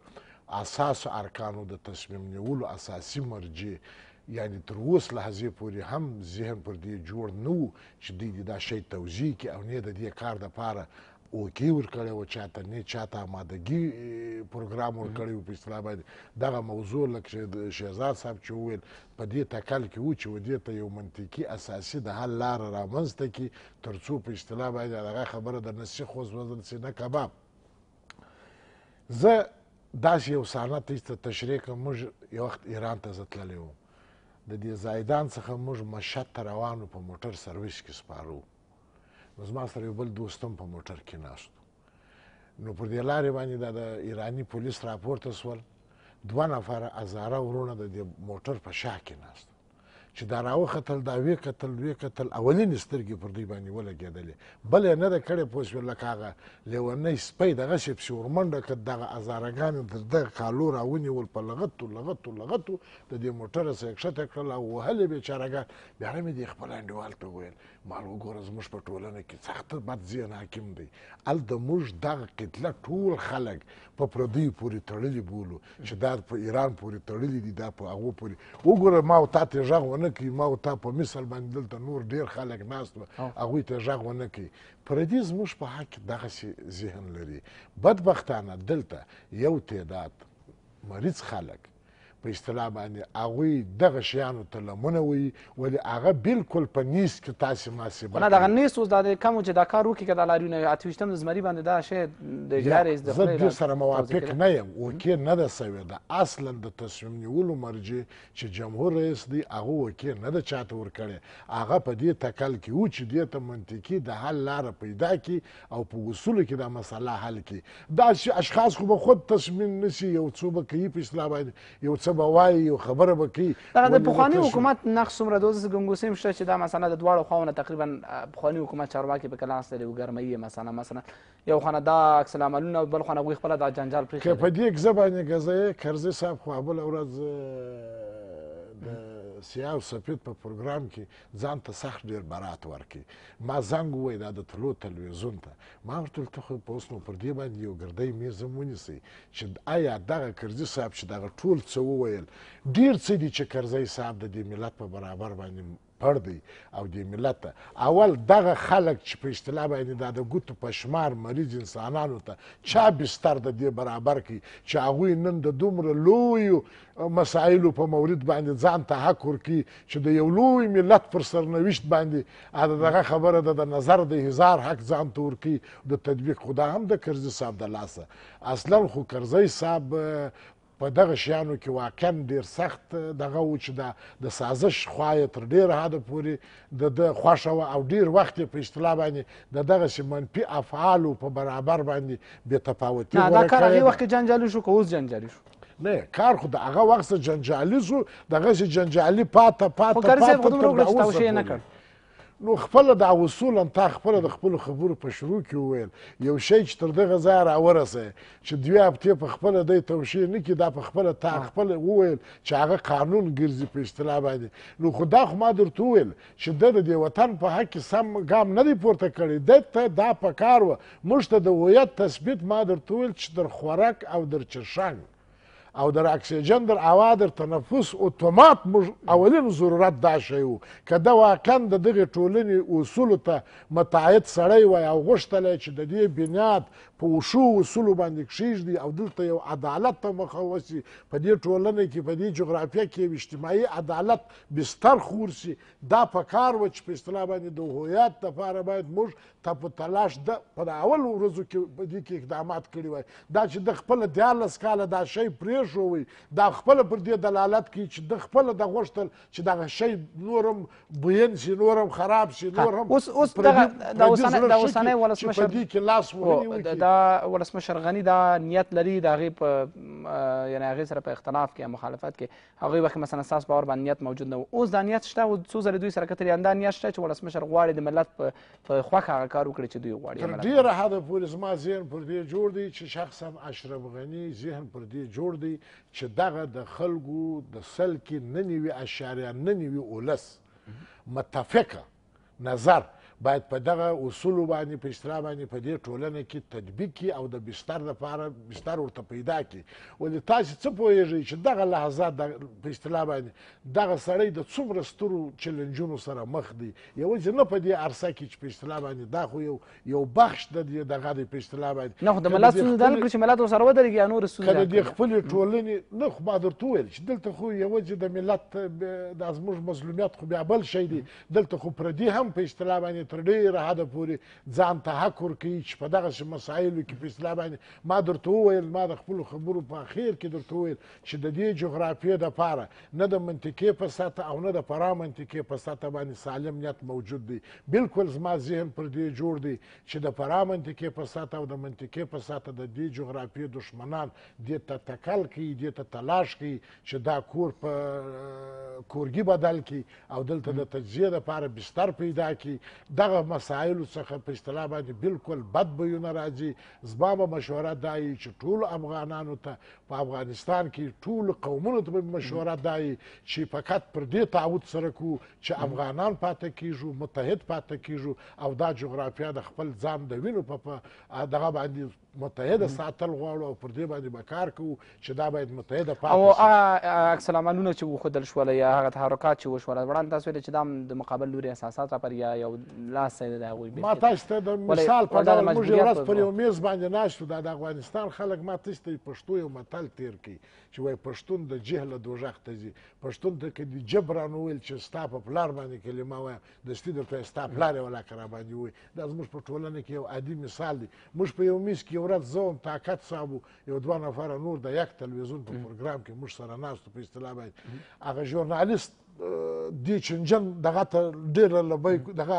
[SPEAKER 3] اساس ارکانو د تصمیم نیولو اساسی مرجع یعنی تر اوس لحظې پورې هم ذهن پر دې جوړ نه و چې دوی دا شی توضیح کړي او نه د دې کار دپاره اوکی ورکړی و چاته نه چاته آمادګي پروګرام ورکړی په اصطلاح باندې دغه موضوع لکه شهزاد صاحب چې وویل په دې تکل کې و چې و دې ته یو منطقي اساسي د حل لاره رامنځته کړي تر څو په اصطلاح باندې دغه خبره د نسي خوز وزن سي نه کباب زه داسې یو صحنه ته تشریح کوم موږ یو وخت ایران ته زه تللی وم د دې زایدان څخه موږ مشهد ته روانو په موټر سرویس کې سپارو نو زما سره یو بل دوستم په موټر کې ناست نو پر دې لارې باندې دا د ایرانی پولیس راپورته سول دوه نفره ازاره ورونه د دې موټر په شا کې ناست چې دا راوختل دا وی قتل وی قتل اولین سترګې پر دوی باندې ولګېدلې بل نه ده کړې پوه شوې لکه هغه لیونی سپی دغه شي پسې ورمنډه کړه دغه ازارګان یې تر دغه کالو راونیول په لغتو لغتو لغتو د دې موټره سه یې کښته کړل او وهلې بېچارهګان بیا هغه مې د خپل انډیوال ته وویل ما وګوره زموږ په ټولنه کې سخت بد ذهن حاکم دی هلته موږ دغه کتله ټول خلک په پردیو پورې تړلي بولو چې دا په ایران پورې تړلي دي دا په هغو پورې وګوره ما او تا ته یې غږ ونه کوي ما او تا په مثل باندې دلته نور ډېر خلک ناست وه هغوی ته غږ ونه کوي پردي زموږ په حق کې دغسې ذهن لري بدبختانه دلته یو تعداد مریض خلک په اصطلاح باندې هغوی دغه شیانو ته لمونه وایي ولې هغه بالکل په نیس کې تاسې محاسبه نه دغه
[SPEAKER 1] نیس اوس دا د کمو چې دا کار وکړي که دا لاریون اته ویشتم د زمري باندې دا شی د اجرا رئیس زه دې سره موافق نه یم
[SPEAKER 3] وکې نه ده سوې ده اصلا د تصمیم نیولو مرجع چې جمهور رئیس دی هغه وکې نه ده چاته ورکړی هغه په دې تکل کې و چې دې ته منطقي د حل لاره پیدا کړي او په اصولو کې دا مسله حل کړي دا اشخاص خو به خود تصمیم نیسي یو څو به کوي په اصطلاح باندې یو څه څه به وایي او خبره به کوي دغه د پخواني حکومت
[SPEAKER 1] نقش څومره د اوس ګنګوسې هم شته چې دا مسله د دواړو خواونو تقریبا پخواني حکومت چارواکي په کلاس لري او ګرمۍ یې مسله مثلا یو خانه دا عکس العملونه او بل خانه هغوی خپله دا جنجال پرېښی که په
[SPEAKER 3] دې ګزه باندې ګزه یې کرزي صاحب خو بله ورځ سیا او سفید په پروګرام کې ځان ته سخت ډیر برات ورکړي ما زنګ ووایه دا د تلو تلویزیون ته ما ورته ویل ته خو په اوس نو پر دې باندې یو ګردی میز هم ونیسئ چې آیا دغه کرزي صاحب چې دغه ټول څه وویل ډیر څه دي چې کرزی صاحب د دې ملت په برابر باندې پر دی او د ملت اول دغه خلک چې په اصطلاح باندې دا د ګوتو په شمار مریض انسانانو ته چا بستر د دې برابر کی چې هغوی نن د دومره لویو مسایلو په مورد باندې ځان ته حق ورکړي چې د یو لوی ملت پر سرنوشت باندې دغه خبره ده د نظر د هزار حق ځان ته ورکړي د تطبیق خدا هم د کرزي صاحب د لاسه اصلا خو کرزی صاحب په دغه شیانو کې واقعا ډیر سخت دغه و چې د د سازش خوا یې تر ډیره حده پورې د ده خوښه وه او ډیر وخت یې په اصطلاح باندې د دغسې منفي افعالو په برابر باندې بې تفاوتي دا کار هغې وخت کې جنجالي شو که اوس جنجالي شو نه کار خو د هغه وخت څه جنجالي شو دغسې جنجالي پاته پاته پاته تر اوسه پورې نو خپل د اصولا تا خپل د خپل خبرو په شروع کې وویل یو شی چې تر دغه ځای راورسه چې دوی هفتې په خپل د توشی نه کې دا په خپل تا خپل وویل چې هغه قانون ګرځي په اصطلاح باندې نو خدا خو ما درته وویل چې د دې وطن په حق سم ګام نه دی پورته کړی د ته دا په کار و موږ ته د هویت تثبیت ما درته وویل چې در خوراک او در چرشنګ او در اکسیجن در هوا در تنفس اتومات موږ اولین ضرورت دا شی و که ده واقعا د دغې ټولنې اصولو ته متعد سړی وای او غوښتلی چې د دې بنیاد په وښو اصولو باندې کښېږدي او دلته یو عدالت ته مخه وسي په دې ټولنه کې په دې جغرافیه کې یو اجتماعي عدالت بستر خور سي دا په کار و چې په اصطلاح باندې د هویت دپاره باید موږ ته په تلاش ده په اول ورځو کې په دې کې اقدامات کړي وای دا چې د خپل دیارلس کاله دا شی پرېښوي دا خپل پر دې دلالت کوي چې د خپل د غوښتل چې دغه شی نورم بوین شي نورم خراب شي نورم اوس اوس دغه د اوسنۍ ولسمشر په دې کې لاس وهلی
[SPEAKER 1] دا ولسمشر غني دا نیت لري د هغې په یعنې هغې سره په اختلاف کې مخالفت کې هغوی وخت مثلا ستاسو باور باندې نیت موجود نه و اوس دا نیت شته او څو ځلې دوی سره کتلي دا نیت شته چې ولسمشر غواړي د ملت په خوښه هغه کار وکړي چې دوی غواړي تر
[SPEAKER 3] ډېره حده پورې زما ذهن پر دې جوړ دی چې شخصا اشرف غني ذهن پر دې جوړ دی چې دغه د خلکو د سلکې ننوي اشاریه ننوي اولس متفقه نظر باید په دغه اصولو باندې په اصطلاح باندې په دې ټولنه کې تطبیق کړي او د بستر دپاره بستر ورته پیدا کړي ولې تاسې څه پوهېږئ چې دغه لحظه په اصطلاح باندې دغه سړی د څومره سترو چلنجونو سره مخ دی یوازې نه په دې عرصه کې چې په اصطلاح باندې دا خو یو یو بخش د دغه دی په اصطلاح باندې نه خو د ملت ستونزه دا نه کړو چې ملت
[SPEAKER 1] ورسره ودرېږي یا نورې ستونزې که د دې خپلې
[SPEAKER 3] ټولنې نه خو ما درته وویل چې دلته خو یوازې د ملت دا زموږ مظلومیت خو بیا بل شی دی دلته خو پردي هم په اصطلاح باندې تر ډېره حده پورې ځان ته حق ورکوي چې په دغسې مسایلو کې په اصلاح باندې ما درته وویل ما د خپلو خبرو په اخر کې درته وویل چې د دې جغرافیې دپاره نه د منطقې په سطح او نه د پرا منطقې په سطح باندې سالم نیت موجود دی بلکل زما ذهن پر دې جوړ دی چې د پرا منطقې په سطح او د منطقې په سطح د دې جغرافیې دښمنان دې ته تکل کوي دې ته تلاش کوي چې دا کور په کورګي بدل کړي او دلته د تجزیه لپاره بستر پیدا کړي دا دغه مسایلو څخه په اصطلاح باندې بالکل بد بویونه راځي زما به مشوره دا چې ټولو افغانانو ته په افغانستان کې ټول قومونو ته مشوره دای چې فقط پر دې تعهد سره کو چې افغانان پاتې کیږو متحد پاتې کیږو او دا جغرافیا د خپل ځان د وینو په دغه باندې متحده ساتل غواړو او پر دې باندې به کار کوو چې دا باید متحده پاتې
[SPEAKER 1] او عکس العملونه چې وښودل شول یا هغه تحرکات چې وشول وړاندې تاسو چې دا د مقابل لوري احساسات پر یا یو لاس د هغوی ما تاسو ته د مثال په ډول موږ ورځ پر یو
[SPEAKER 3] میز باندې ناشتو د افغانستان خلک ما تاسو ته پښتو یو متل چل تیر کی چې وای پښتون د جهل دوژخ ته ځي پښتون ته کدي جبران ویل چې ستا په پلار باندې کلمه وای د ستې درته ستا پلار ولا کرا باندې وای دا زموږ په ټولنه کې یو عادي مثال دی موږ په یو میز کې یو ورځ زوم طاقت صاحب یو دوه نفر نور د یک تلویزیون په پروګرام کې موږ سره ناست په اصطلاح باندې هغه ژورنالیست دی چنجن دغه ته ډېره لبیک دغه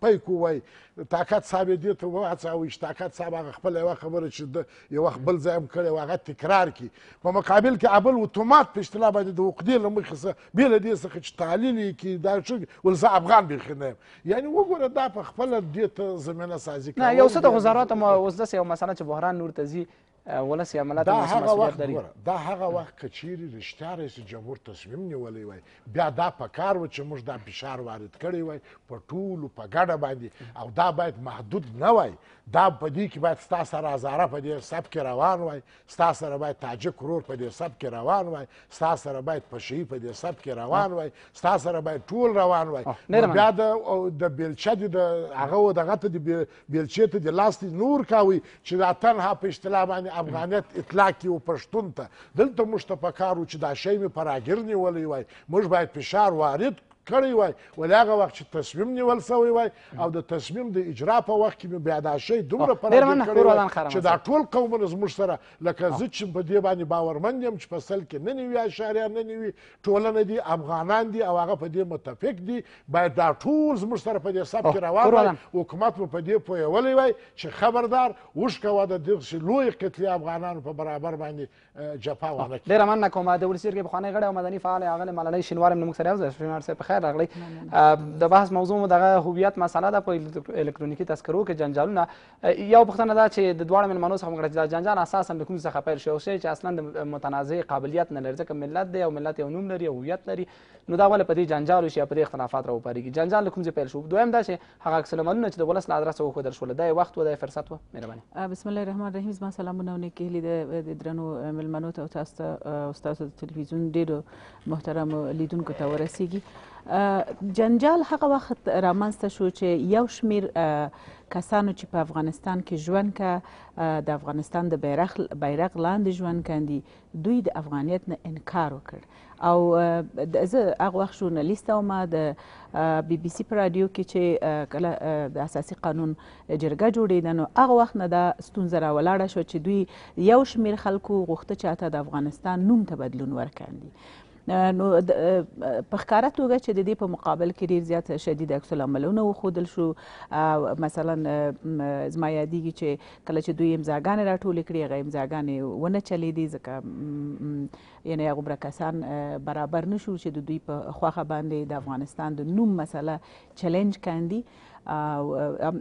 [SPEAKER 3] پیک ووایي طاقت صاحب یې دې ته وهڅاوه چې طاقت صاحب هغه خپله یوه خبره چې د یو وخت بل ځای هم کړې وه هغه تکرار کړي په مقابل کې ابل اتومات په اصطلاح باندې د عقدې له مخې څه بې له دې څخه چې تعلیل یې کړي دا ښه ول زه افغان بېخي نه یم یعنې وګوره دا په خپله دې ته زمینه سازي کوي یو څه د وزارات
[SPEAKER 1] اوس داسې یو مسله چې بحران نور ته ځي ولسی عملیات دا هغه وخت دا هغه وخت که چیرې رښتیا رئیس
[SPEAKER 3] جمهور تصمیم نیولی وای بیا دا په کار و چې موږ دا فشار وارد کړی وای په ټولو په ګډه باندې او دا باید محدود نه وای دا په دې کې باید ستا سره هزاره په دې سب کې روان وای ستا سره باید تاجک ورور په دې سب کې روان وای ستا سره باید پشهي په دې سب کې روان وای ستا سره باید ټول روان وای بیا د د بیلچه دې د هغه و دغه ته د بیلچې ته د لاس نور کاوي چې دا تنها په اصطلاح باندې افغانیت اطلاق یې و پښتون ته دلته موږ ته پکار و چې دا شی مې په راګیر نیولی وای موږ باید فشار وارد کړی وای ولې هغه وخت چې تصمیم نیول سوی وای او د تصمیم د اجرا په وخت کې مې بیا دا شی دومره پراخ کړی چې دا ټول قومونه زموږ سره لکه زه چې په دې باندې باورمند یم چې په سل کې نه نوي اشاریه نه نوي ټولنه دي افغانان دي او هغه په دې متفق دي باید دا ټول زموږ سره په دې سب کې روان وای حکومت به په دې پوهولی وای چې خبردار وشکوه د
[SPEAKER 1] دغسې لوی قتلي افغانانو په برابر باندې جفا ونه کړي ډېره مننه کوم د ولسي جرګې پخوانی غړی او مدني فعال یې اغلې ملالۍ شینوار هم زموږ سره یو ځای شینوار صاحب خیر راغلی د بحث موضوع مو دغه هویت مسله ده په الکترونیکي تذکرو کې جنجالونه یو پوښتنه ده چې د دواړو میلمنو څخه مګړه چې دا جنجال اساسا د کوم څخه پیل شوی شی چې اصلا د متنازع قابلیت نه لري ځکه ملت دی او ملت یو نوم لري او هویت لري نو دا ولې په دې جنجال شي په دې اختلافات راوپارېږي جنجال کوم ځای پیل شو دویم دا چې هغه عکس العملونه چې د ولس له ادرسه وښودل شول دا وخت و دا فرصت و مهرباني
[SPEAKER 4] بسم الله الرحمن الرحیم زما سلامونه ونکهلې د درنو میلمنو ته او تاسو ته استاد تلویزیون ډیرو محترم لیدونکو ته ورسیږي جنجال هغه وخت رامنځته شو چې یو شمیر کسانو چې په افغانستان کې ژوند که د افغانستان د بیرغ بیرغ لاندې ژوند کندي دوی د افغانیت نه انکار وکړ او زه هغه وخت ژورنالیست وم د بي بي سي په رادیو کې چې کله د اساسي قانون جرګه جوړېده نو هغه وخت نه دا ستونزه راولاړه شوه چې دوی یو شمیر خلکو غوښته چې حتی د افغانستان نوم ته بدلون ورکاندي نو په ښکاره توګه چې د دې په مقابل کې ډېر زیات شدید عکس العملونه وښودل شو مثلا زما یادیږي چې کله چې دوی امضاګانې راټولې کړې هغه امضاګانې ونه چلیدې ځکه یعنی هغه برکسان برابر نشو چې د دوی په خواخه باندې د افغانستان د نوم مسله چیلنج کاندي او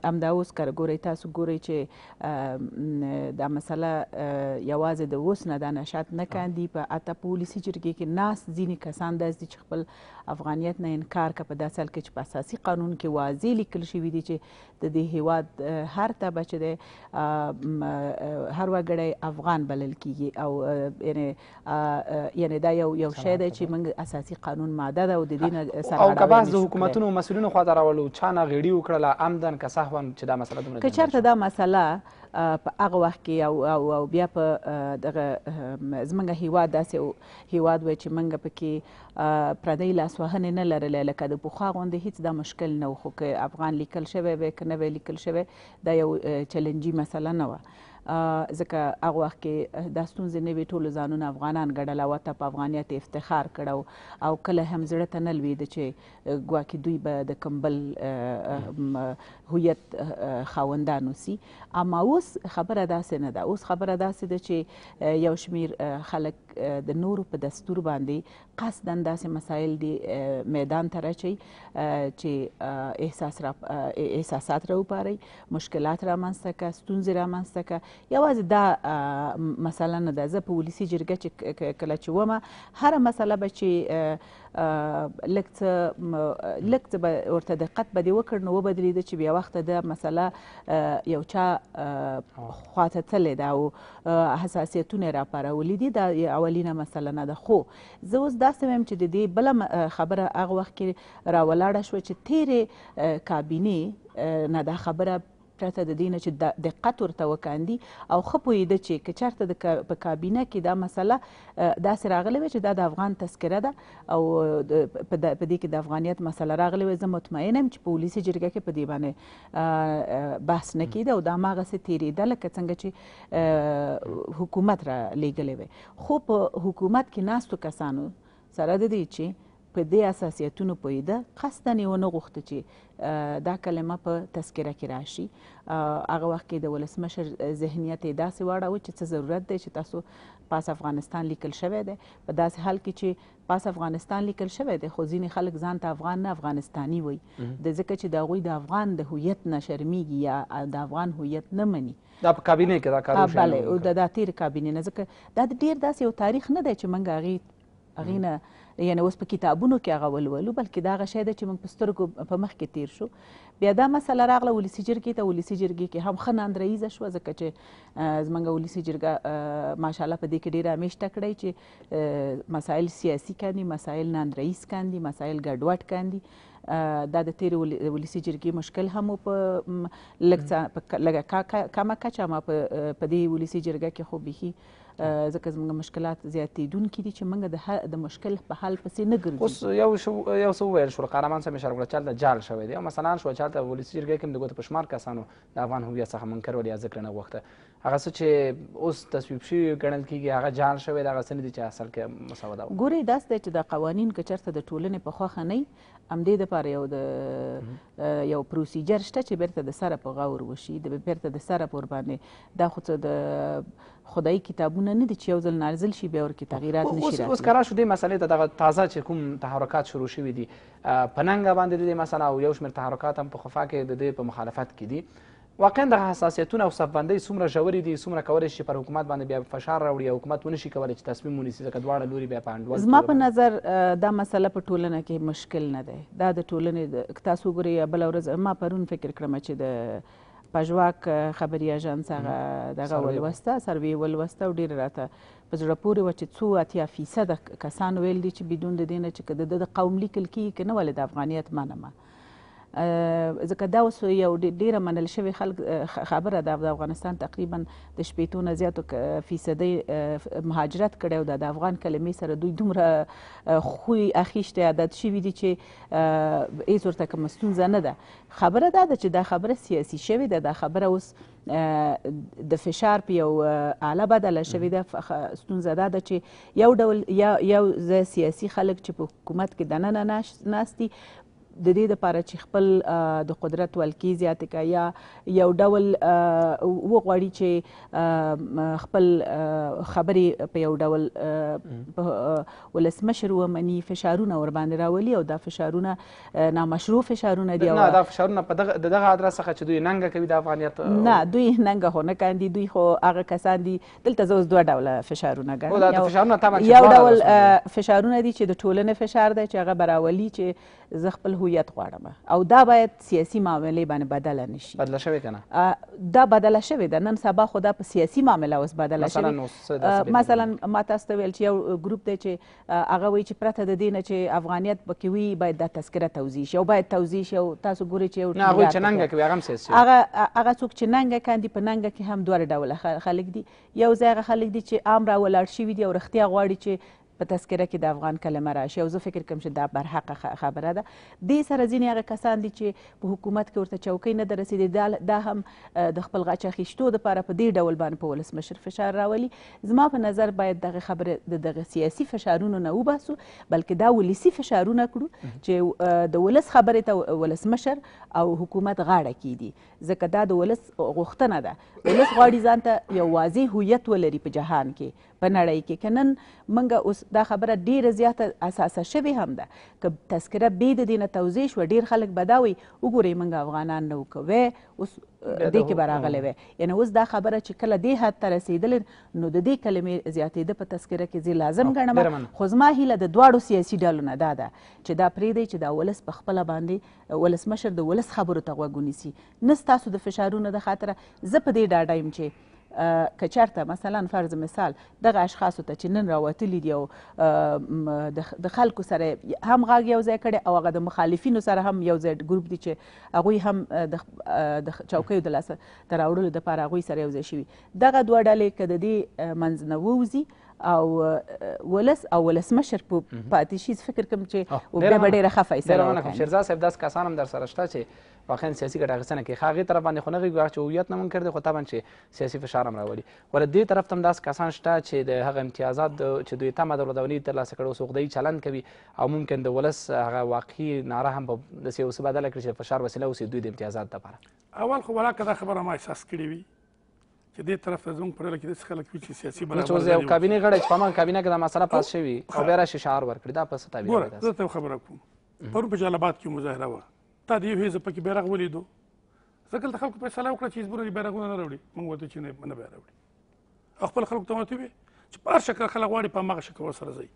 [SPEAKER 4] امدا اوس کار ګوري تاسو ګوري چې دا مسله یوازې د اوس نه د نشات نه کاندي په اته پولیسي جرګې کې ناس ځینی کسان داس دي چې خپل افغانیت نه انکار که په داسې حال کې چې په اساسي قانون کې واضح لیکل شوي دي چې د دې هیواد هر تبه چې دی هر وګړی افغان بلل کیږي او یعنی یعنی دا یو یو شی دی چې موږ اساسي قانون ماده ده او د دې نه سره او که بعض د حکومتونو مسؤلینو خوا ته راولو چا
[SPEAKER 1] نه غیړي وکړله عمدن که سهوا چې دا مسله دومره که چېرته
[SPEAKER 4] دا مسله په هغه وخت کې او, او, او بیا په دغه زمونږ هیواد داسې هیواد وی چې موږ پکې پردۍ لاسوهنې نه لرلې لکه د پخوا غوندې هیڅ دا مشکل نه و خو که افغان لیکل شوی وی که نه وی لیکل شوی دا یو چلنجي مسله نه وه ځکه هغه وخت کې دا ستونزې نه وي ټولو ځانونه افغانان ګڼل او ته په افغانیت افتخار کړو او کله هم زړه ته نه لوېده چې ګواکې دوی به د کمبل هویت خاوندان اوسي اما اوس خبره داسې نه ده اوس خبره داسې ده چې یو شمیر خلک د نورو په دستور باندې قصدن داسې مسایل دي میدان ته راچوي چې احساس را احساسات راوپاروي مشکلات رامنځته کړه ستونزې رامنځته کړه یوازې دا مسله نه ده زه په ولسي جرګه چې کله چې ومه هره مسله به چې لکه لکه ورته دقت به وکړ نو وبد لیدل چې بیا وخت د مسله یو چا خواته تلې دا او حساسیتونه را پارولې دي دا اولینه مسله نه ده خو زه اوس داسې وایم چې د دې بل خبره هغه وخت کې راولاړه شو چې تیرې کابینه نه دا خبره پرته د دې نه چې دقت ورته وکاندي او ښه پوهېده چې که چېرته د په کابینه کې دا مسله داسې راغلې وه چې دا د افغان تذکره ده او په دې کې د افغانیت مسله راغلې وه زه مطمئن یم چې په ولسي جرګه کې په دې باندې بحث نه کېده او دا هماغسې تېرېده لکه څنګه چې حکومت را لیږلې وې خو په حکومت کې ناستو کسانو سره د دې چې په دې اساسیتونو پوهېده قصدن یې ونه غوښته چې دا کلمه په تذکره کې راشي هغه وخت کې د ولسمشر ذهنیت یې داسې واړاوه چې څه ضرورت دی چې تاسو پاس افغانستان لیکل شوی دی په داسې حال کې چې پاس افغانستان لیکل شوی دی خو ځینې خلک ځان ته افغان نه افغانستاني وایي د ځکه چې د هغوی د افغان د هویت نه شرمیږي یا د افغان هویت نه مني
[SPEAKER 1] دا په کابینې کې دا کار بله دا,
[SPEAKER 4] دا تیر کابینې نه ځکه دا ډیر داسې یو تاریخ نه دی چې موږ هغې هغې نه یعنی اوس په کتابونو کې هغه ولولو بلکې دا هغه شی دی چې موږ په سترګو په مخ کې تیر شو بیا دا مسله راغله ولسي جرګې ته ولسي جرګې کې هم ښه ناندراییزه شوه ځکه چې زموږ ولسي جرګه ماشاءالله په دې کې ډېره میشته کړی چې مسایل سیاسي کاندي مسایل ناندراییز کاندي مسایل ګډوډ کاندي دا د تیر ولسی جرګې مشکل هم په لګ لګ کمه کچه ما په دې ولسی جرګه کې خو بيخي ځکه زموږ مشکلات زیاتېدونکي دي چې موږ د د مشکل په حل پسې نه ګرځو اوس یو
[SPEAKER 1] شو یو څه وویل شول قهرمان صاحب اشاره کړه چېرته جال شوی دی او مثلا شو چېرته ولسي جرګه کې هم د ګوتو په شمار کسانو د افغان هویت څخه منکر ولیا ذکر نه غوښته هغه څه چې اوس تصویب شوي ګڼل کېږي هغه جال شوی دی هغه څه نه دي چې اصل کې مسوده
[SPEAKER 4] ګورې داس دی چې د قوانین که چېرته د ټولنې په خوښه نه همدې دپاره یو د یو پروسیجر شته چې بیرته د سره په غور وشي د بیرته د سره په ور باندې دا خو څه د خدای کتابونه نه دي چې یو ځل نازل شي بیا ورکې تغییرات نشي راتلی اوس کرا شو دې مسلې
[SPEAKER 1] ته دغه تازه چې کوم تحرکات شروع شوي دي په ننګه باندې د دې مسله او یو شمېر تحرکات هم په خفا کې د دوی په مخالفت کې دي واقعا دغه حساسیتونه او صفبندۍ څومره ژورې دي څومره کولی شي پر حکومت باندې بیا فشار راوړي او حکومت ونشي کولی چې تصمیم ونیسي ځکه دواړه لوري بیا په انډول زما په
[SPEAKER 4] نظر دا مسله په ټولنه کې مشکل نه دی دا د ټولنې تاسو وګورئ بله ورځ ما پرون فکر کړم چې د پژواک خبري اژانس هغه دغه ولوسته سروې ولوسته او ډېره راته په زړه پورې وه چې څو اتیا فیصده کسان ویل دي چې بدون د دې نه چې که د ده د قوم لیکل کیږي که نه ولې د افغانیت منمه ځکه دا اوس یو ډیره منل شوې خلک خبره ده د افغانستان تقریبا د شپېتو نه زیاتو فیصدۍ مهاجرت کړی او دا د افغان کلمې سره دوی دومره خوی اخیستی عادت شوي دي چې هېڅ ورته کومه ستونزه نه ده خبره دا ده چې دا خبره سیاسي شوې ده دا خبره اوس د فشار په یو اعلی بدله شوې ده ستونزه دا ده چې یو ډول یو ځای سیاسي خلک چې په حکومت کې دننه ناستي د دې لپاره چې خپل د قدرت ولکې زیات کیا یو ډول وغواړي چې خپل خبرې په یو ډول ولسمشر ومني فشارونه ور باندې راولي او دا فشارونه نامشروع فشارونه دي نه دا
[SPEAKER 1] فشارونه په دغه دغه ادرس څخه چې دوی ننګه کوي د افغانیت نه
[SPEAKER 4] دوی ننګه هو نه کاندي دوی خو هغه کسان دي دلته زوس دوه ډوله فشارونه ګڼم یو ډول فشارونه دي چې د ټولنې فشار دی چې هغه براولي چې زه خپل هویت هویت غواړم او دا باید سیاسي معاملې باندې بدله نه شي بدله شوې که نه دا بدله شوې ده نن سبا خو دا په سیاسي معامله اوس بدله شوې مثلا ما تاسو ته ویل چې یو ګروپ دی چې هغه وایي چې پرته د دې نه چې افغانیت پکې وي باید دا تذکره توضیح شي او باید توضیح شي او تاسو ګورئ چې یو هغوی چې ننګه کوي
[SPEAKER 1] هغه هم سیاسي هغه
[SPEAKER 4] هغه څوک چې ننګه کاندي په ننګه کې هم دوه ډوله خلک دي یو ځای هغه خلک دي چې عام راولاړ شوي دي او رښتیا غواړي چې په تذکره کې د افغان کلمه راشي او زه فکر کوم چې دا برحقه خبره ده دې سره ځینې هغه کسان دي چې په حکومت کې ورته چوکۍ نه ده رسېدې دا هم د خپل غچ اخیستو دپاره په دې ډول باندې په ولسمشر فشار راولي زما په نظر باید دغه خبره د دغه سیاسي فشارونو نه وباسو بلکې دا ولسي فشارونه کړو چې د ولس خبرې ته ولسمشر او حکومت غاړه کیدي ځکه دا د ولس غوښتنه ده ولس غواړي ځان ته یو واضح هویت ولري په جهان کې په نړۍ کې که نن موږ اوس دا خبره ډیره زیاته اساسه شوې هم ده که تذکره بې د دې نه توضیح شوه ډیر خلک به دا وایي وګورئ موږ افغانان نه وکوې اوس دې کې به راغلی وی یعنی اوس دا خبره چې کله دې حد ته رسېدلې نو د دې کلمې زیاتېده په تذکره کې زه لازم ګڼم خو زما هیله د دواړو سیاسي ډلو نه دا ده چې دا پرېږدئ چې دا ولس په خپله باندې ولسمشر د ولس خبرو ته غوږ ونیسي نه ستاسو د فشارونو د خاطره زه په دې ډاډه یم چې که چېرته مثلا فرض مثال دغه اشخاصو ته چې نن راوتلي دي او د خلکو سره هم غږ یو ځای کړی او هغه د مخالفینو سره هم یو ځای ګروپ دي چې هغوی هم د چوکیو د لاسته راوړلو دپاره هغوی سره یو ځای شوي دغه دوه ډلې که د دې منځ نه ووځي او ولس او ولسمشر په پاتې شي فکر کوم چې او بیا به ډېره ښه فیصله وکړي
[SPEAKER 1] شیرزاد صاحب داسې کسان هم در سره شته چې واقعا سیاسي ګټه اخیستنه کوي خو هغې طرف باندې خو نه غږي چې هویت نه مونږ کړی خو طبعا چې سیاسي فشار هم راولي ولی دې طرف ته هم داسې کسان شته چې د هغه امتیازات چې دوی تمه درلوده او نه ترلاسه کړی اوس عقدهیي چلند کوي او ممکن د ولس هغه واقعي ناره هم په داسې اوسه بدله کړي چې د فشار وسیله اوسي دوی د امتیازات دپاره
[SPEAKER 2] اول خو ولاکه دا خبره ما احساس کړې وي چې دې طرف ته زموږ په ډله کې داسې خلک وي چې سیاسي برابر یو کابینې غړی چې په هماغه
[SPEAKER 1] کابینه کې دا مسله پاس شوي او بیا راشي شعار ورکړي دا په څه تعبیر ګوره زه
[SPEAKER 2] ته خبره کوم پرون په جلال آباد کې مظاهره وه تا د یو حزب پکې بیرغ ولیدو ځکه دلته خلکو فیصله وکړه چې حزبونه دې بیرغونه نه راوړي موږ ورته چې نه بیا راوړي او خپل خلکو ته وتوي چې په هر شکل خلک غواړي په هماغه شکل ورسره ځي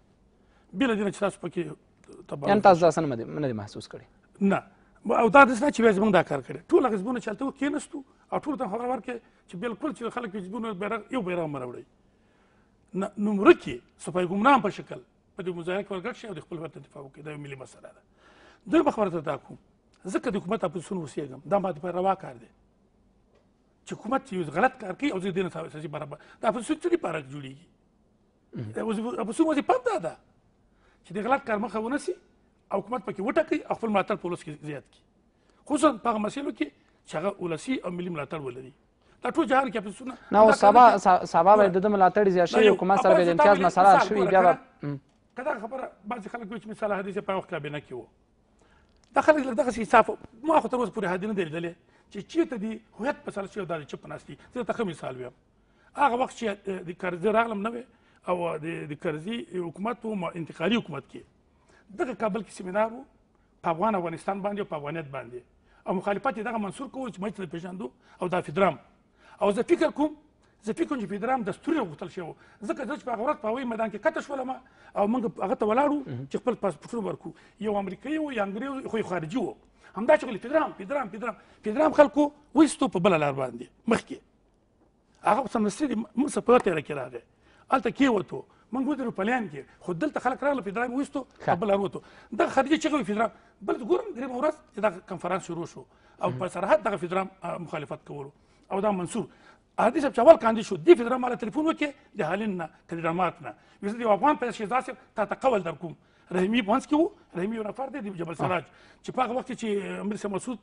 [SPEAKER 2] بله دې نه چې تاسو پکې تباه یعنې تاسو
[SPEAKER 1] داسې نه دی محسوس کړی نه او دا داسې نه چې بیا زموږ
[SPEAKER 2] دا کار کړی ټول هغه حزبونه چې هلته وو کېناستو او ټولو ته خبره ورکړې چې بالکل چې خلک حزبونه بیرغ یو بیرغ مه راوړئ نومرکې سپی ګمنام په شکل په دې مظاهره کې ورګډ شي او د خپل وطن دفاع وکړي دا یو ملي مسله ده درمه خبره ته دا کوم ځکه د حکومت اپوزیسیون اوسېږم دا ما دپاره روا کار دی چې حکومت یو غلط کار کوي او زه دې نه سیاسي برابر دا اپوزیسیون څه لپاره جوړېږي اپوزیسیون وظیفه هم دا ده چې د غلط کار مخه ونیسي او حکومت پکې وټکي او خپل ملاتړ په ولس کې زیات کړي خصوصا په هغه مسایلو کې چې هغه ولسي او ملي ملاتړ ولري دا ټول جهان کې پسونه نو سبا
[SPEAKER 1] سبا به د ملاتړ زیات شي حکومت سره به امتیاز مسله شوي بیا
[SPEAKER 2] کدا خبره بعض خلک وایي چې مثال حدیث په وخت کې بنه کیو دا خلک دغه حساب ما خو تر اوسه پورې حد نه دی لیدلی چې چیرته دی هویت په سره شي دا چې پناستي زه ته مثال ویم هغه وخت چې د کرزي راغلم نه او د کرزي حکومت او انتقالي حکومت کې دغه کابل کې سیمینار وو په افغان افغانستان باندې او په افغانیت باندې او مخالفت یې دغه منصور کول چې موږ نه پېژندو او دا فدرام او زه فکر کوم زه فکر کوم چې فدرام دستوري غوښتل شوی و ځکه زه چې په غورت په هوایي میدان کې کته شولم او موږ هغه ته ولاړو چې خپل پاسپورټونه ورکړو یو امریکایي و یا انګریز خو خارجي و همدا شغل فدرام فدرام فدرام فدرام خلکو وایستو په بله لار باندې مخکې هغه سمدستي د مصر په تېره کې راغی هلته کېوتو من ګورم پلان کې خو دلته خلک راغله فدرام وستو قبل اروتو د خدیجه چغوي فدرام بل ګورم درې مورث دا کانفرنس شروع شو او په سرحد دغه فدرام مخالفت کولو او دا منصور هادي صاحب چوال کاندي شو دي فدرام على تليفون وکي د حالنا کډراماتنا وزدي افغان په شي تاسو ته تقول درکوم رحیمي پانس کې وو رحیمي یو نفر دی د جبل سراج چې په هغه وخت چې امیر سي مسعود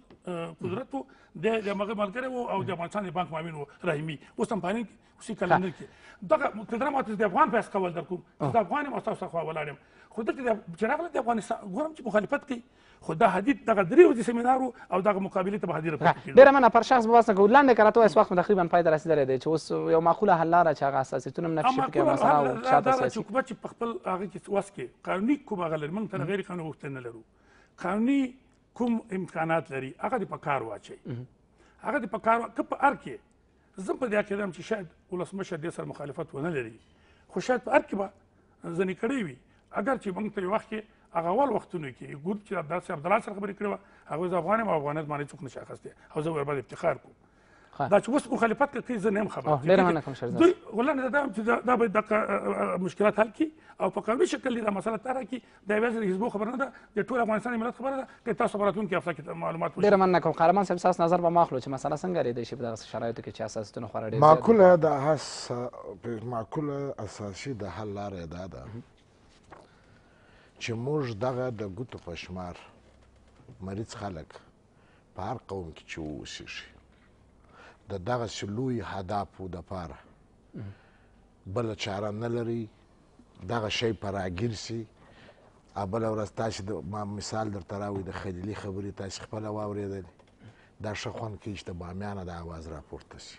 [SPEAKER 2] قدرت وو د د مغه ملګری وو او د افغانستان د بانک مامین وو رحیمي اوس هم باندې اوسې کلندر کې دغه مقدمات د افغان پیسې کول درکوم د افغان مستوسخه ولاړم خو دلته چې راغله د افغانستان ګورم چې مخالفت کوي خو دا حدیث دغه درې ورځې سیمینارو او دغه مقابلې ته به حاضره پاتې کېږو ډېره
[SPEAKER 1] مننه پر شخص به بحث کوو لاندې که راته وایاست وخت مو تقریبا پای ته رسېدلی دی چې اوس یو معقوله حل لاره چې هغه حساسیتونه هم نفي شي پکې مسله او شاته سیاسي
[SPEAKER 2] حکومت چې په خپل هغه کې وس کې قانوني کوم هغه لري موږ ته غیر قانوني غوښتنې نه لرو قانوني کوم امکانات لري هغه دې په کار واچوي هغه دې په کار که په هر کې زه په دې عقیده یم چې شاید ولسمشر دې سره مخالفت ونه لري خو شاید په هر کې به ځنې کړی وي اگر چې موږ ته یو وخت کې هغه اول وختونو کې ګروپ چې عبدالله عبدالله سره خبرې کړې وه هغه زه افغان یم او افغانیت باندې څوک نشي اخیستی او زه ورباندې افتخار کوم دا چې اوس مخالفت کوي زه نه یم خبر ډېر مننه کوم شهرزاد دوی غلان دا چې دا باید دا مشکلات حل کړي او په قانوني شکل دا مسله طرح کړي دا یوازې د حزبو خبره نه ده د ټول افغانستان ملت خبره ده که تاسو په راتلونکي افسا کې معلومات ډېر مننه
[SPEAKER 1] کوم قهرمان صاحب تاسو نظر به ما اخلو چې مسله څنګه رېدی شي په دغه شرایطو کې چې اساسیتونه خورا ډېر معقوله
[SPEAKER 3] د معقوله اساسي د حل لارې دا ده چې موږ دغه د ګوتو په شمار مریض خلک په هر قوم کې چې واوسېږي د دغسې لوی هدافو دپاره بله چاره نه لري دغه شی په راګیر سي او بله ورځ تاسې د ما مثال درته راوړي د خلیلي خبرې تاسې خپله واورېدلې دا ښه خوند کوي چې د بامیانه د اواز راپورته سي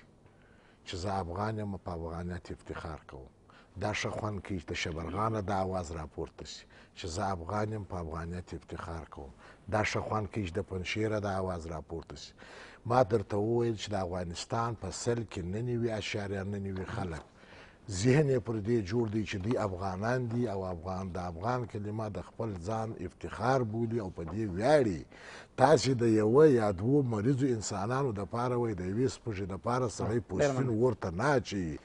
[SPEAKER 3] چې زه افغان یم په افغانیت افتخار کوم دا ښه خوند کوي چې د شبرغانه دا اواز راپورته شي چې زه افغان یم په افغانیت افتخار کوم دا ښه خوند کوي چې د پنشیره دا اواز راپورته شي ما درته وویل چې د افغانستان په سل کې نه نوي اشاریه نه نوي خلک ذهن یې پر دې جوړ دی چې دوی افغانان دي او افغان د افغان کلمه د خپل ځان افتخار بولي او په دې ویاړي تاسې د یوه یا دوو مریضو انسانانو دپاره وایي د یوې سپږې دپاره سړی پوستین ورته نه اچوي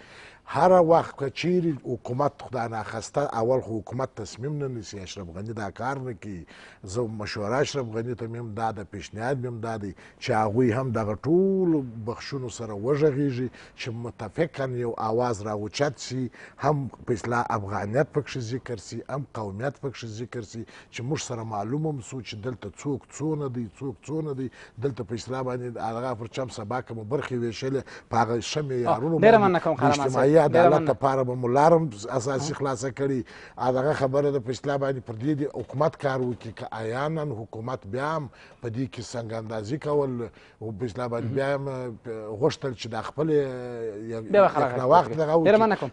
[SPEAKER 3] هر وخت که چیرې حکومت خدای ناخواسته اول خو حکومت تصمیم نه نیسي اشرف غني دا کار نه کوي زه مشوره اشرف غني ته میم دا د پیشنهاد میم دا دی چې هغوی هم دغه ټولو بخشونو سره وږغیږي چې متفقا یو اواز راوچت سي هم په اصلاح افغانیت پکښې ذکر سي هم قومیت پکښې ذکر سي چې موږ سره معلوم هم سو چې دلته څوک څونه دی څوک څونه دی دلته په اصلاح باندې هغه پرچم سبا کومه برخې ویشلې په هغه شمې یارونو ډېره مننه کوم مالي عدالت لپاره به مو لار هم اساسي خلاصه کړي دغه خبره ده په اصطلاح باندې پر دې د حکومت کار وکړي که عیانا حکومت بیا هم په دې کې څنګه اندازي کول او په اصطلاح باندې بیا هم غوښتل چې دا خپل وخت دغه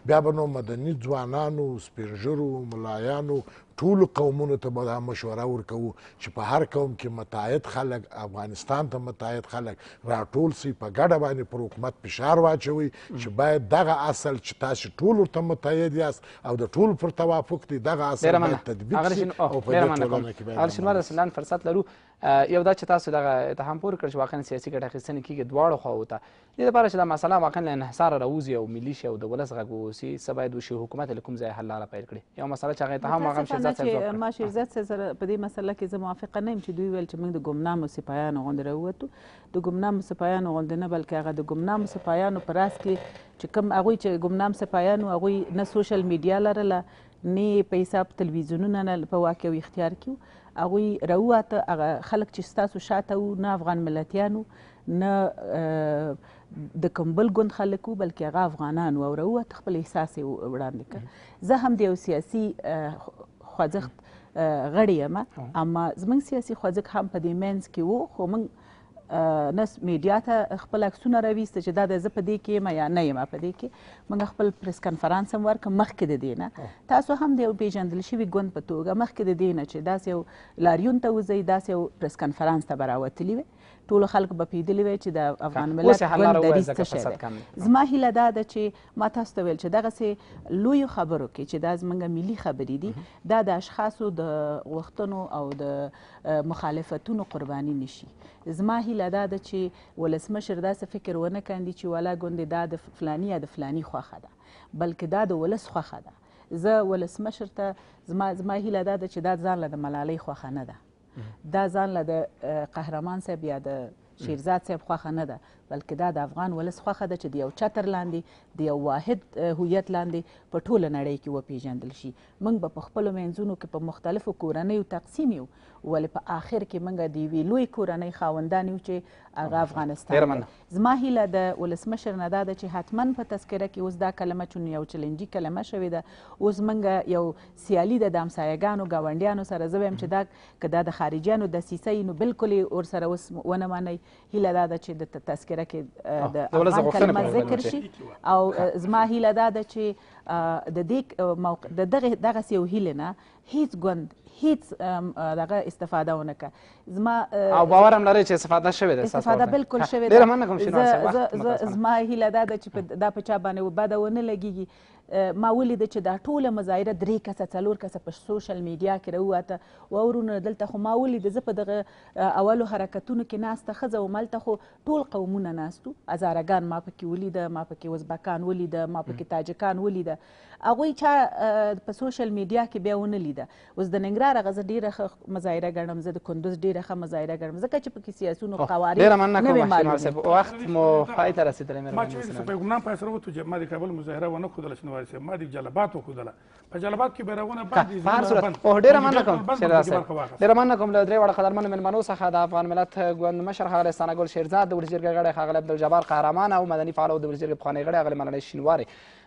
[SPEAKER 3] بیا به نو مدني ځوانانو سپینږیرو ملایانو ټولو قومونو ته به دا مشوره ورکوو چې په هر قوم کې متعهد خلک افغانستان ته متعهد خلک راټول سي په ګډه باندې پر حکومت فشار واچوي چې باید دغه اصل چې تاسو ټول ورته متعهد یاست او د ټول پر توافق دی دغه اصل باید تطبیق شي او په دې ټولنه کې
[SPEAKER 1] باید فرصت لرو یو دا چې تاسو دغه اتهام پورې کړ چې واقعا سیاسي ګټه اخیستنې کېږي دواړو خواو ته دې دپاره چې دا مسله واقعا له انحصاره راوځي او ملي شي او د ولس غږ واوسي څه باید وشي حکومت له کوم ځای حل لاره پیل کړي یو مسله چې هغه اتهام هغه هم شهزاد صاحب ما شهزاد
[SPEAKER 4] صاحب سره په دې مسله کې زه موافقه نه یم چې دوی ویل چې موږ د ګمنامو سپایانو غوندې راووتو د ګمنامو سپایانو غوندې نه بلکې هغه د ګمنامو سپایانو په راس کې چې کوم هغوی چې ګمنام سپایانو هغوی نه سوشل میډیا لرله نه په حساب تلویزیونونه په واقع او اختیار کې هغوی راووته هغه خلک چې ستاسو شاته وو نه افغان ملتیانو نه د کوم بل ګوند خلک وو بلکې هغه افغانان وو راووته خپل احساس یې وړاندې کړ زه هم د یو سیاسي خوځښت غړی یم اما زموږ سیاسي خوځښت هم په دې منځ کې وو خو موږ نس میډیا ته خپل عکسونه راویسته چې دا د زه په دې کې یم یا نه یم په دې کې موږ خپل پریس کنفرانس هم ورکړ مخکې د دې نه تاسو هم د یو پیژندل شوي ګوند په توګه مخکې د دې نه چې داسې یو لاریون ته وځئ داسې یو پریس کنفرانس ته به راوتلي وئ ټولو خلکو به پیدلی وی چې د افغان ملت ګوند دریز څه شی زما هیله دا ده چې ما تاسو ته ویل چې دغسې لویو خبرو کې چې دا زموږ ملي خبرې دي دا د اشخاصو د غوښتنو او د مخالفتونو قرباني نشي زما هیله دا ده چې ولسمشر داسې فکر ونه کاندي چې والا ګوندې دا د فلانی یا د فلانی خوښه ده بلکې دا د ولس خوښه ده زه ولسمشر ته زما زما هیله دا ده چې دا ځان له د ملالۍ خوښه نه ده دا ځان له د قهرمان صاحب یا د شیرزاد صاحب خوښه نه ده بلکې دا د افغان ولس خوښه ده چې د یو چتر لاندې د یو واحد هویت لاندې په ټوله نړۍ کې وپیژندل شي موږ به په خپلو منځونو کې په مختلفو کورنیو تقسیم یو ولې په آخر کې موږ د یوې لوی کورنۍ خاوندان یو چې هغه افغانستان زما هیله د ولسمشر نه دا ده چې حتما په تذکره کې اوس دا کلمه چون یو چلنجي کلمه شوې ده اوس موږ یو سیالي ده د همسایګانو ګاونډیانو سره زه چې دا که دا د خارجیانو دسیسه نو بالکل یې ورسره اوس ونه منئ هیله دا ده چې د تذکره مذاکره کې د افغان کلمه ذکر شي او زما هیله دا ده چې د دې موقع د دغه دغسې یو هیلې نه هیڅ ګوند هیڅ دغه استفاده ونه کړه زما او باور
[SPEAKER 1] هم لرئ چې استفاده شوې ده استفاده بالکل شوې ده ډېره مننه کوم شینوار صاحب زما
[SPEAKER 4] هیله دا ده چې دا په چا باندې بده ونه لګېږي ما ولیده چې دا ټوله مظاهره درې کسه څلور کسه په سوشل میډیا کې راووته واورونه دلته خو ما ولیده زه په دغه اولو حرکتونو کې ناسته ښځه وم هلته خو ټول قومونه ناستو هزارهګان ما پکې ولیده ما پکې ازبکان ولیده ما پکې تاجکان ولیده هغوی چا په سوشل میډیا کې بیا ونه لیده اوس د ننګرهار هغه زه ډېره ښه مظاهره ګڼم زه د کندوز ډېره ښه مظاهره ګڼم ځکه چې پکې سیاسونو قوارې ډېره مننه کوم
[SPEAKER 2] وخت مو پای ته رسېدلی ما چې پیغمبر په سره وتو چې ما د کابل مظاهره ونه ښودله وایي صاحب ما دې جلبات وښودله په جلبات کې بیرغونه بند دي په هر صورت خو ډېره مننه کوم ډېره
[SPEAKER 1] مننه کوم له درې وړه قدرمنو مېلمنو څخه د افغان ملت ګوند مشر ښاغلی ثناګل شیرزاد د ولسجرګې غړی ښاغلی عبدالجبار قهرمان او مدني فعال او د ولسجرګې پخوانی غړی ښاغلی ملالۍ شینوارې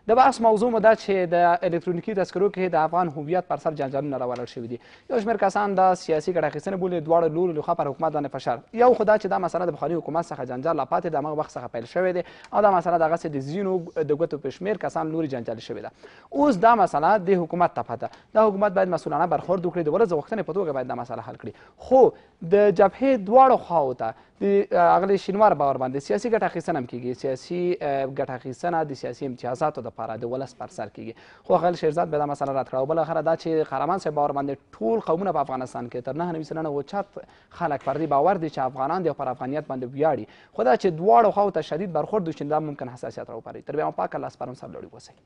[SPEAKER 1] د بحث موضوع مو ده چې د الکترونیکي تذکرو کې د افغان هویت پر سر جنجالونه راوړل شوي دي یو شمېر کسان دا سیاسي ګډ اخیستنې بولي دواړو لورو لخوا پر حکومت باندې فشار یو خو دا چې دا مسله د پخواني حکومت څخه جنجال لا پاتې د هغه وخت څخه پیل شوی دی او دا مسله دغسې د ځینو د ګوتو په شمېر کسان لورې جنجال شوې ده اوس دا مسله د حکومت تپه ده دا حکومت باید مسؤلانه برخورد وکړي د ولس د غوښتنې په توګه باید دا مسله حل کړي خو د جبهې دواړو خواو ته د اغلی شینوار باور باندې سیاسي ګټه اخیستنه هم کېږي سیاسي ګټه اخیستنه د سیاسي امتیازاتو دپاره د ولس پر سر کېږي خو اغل شیرزاد بیا دا مسله رد کړه او بالاخره دا چې قهرمان صاحب باور باندې ټول قومونه په افغانستان کې تر نهه نوي سلنه اوچت خلک پر دې باور دي چې افغانان دي او پر افغانیت باندې ویاړي خو دا چې دواړو خواو ته شدید برخورد وشي دا ممکن حساسیت راوپاروي تر بیا مو پاکه لاس پرم سر لړۍ وسئ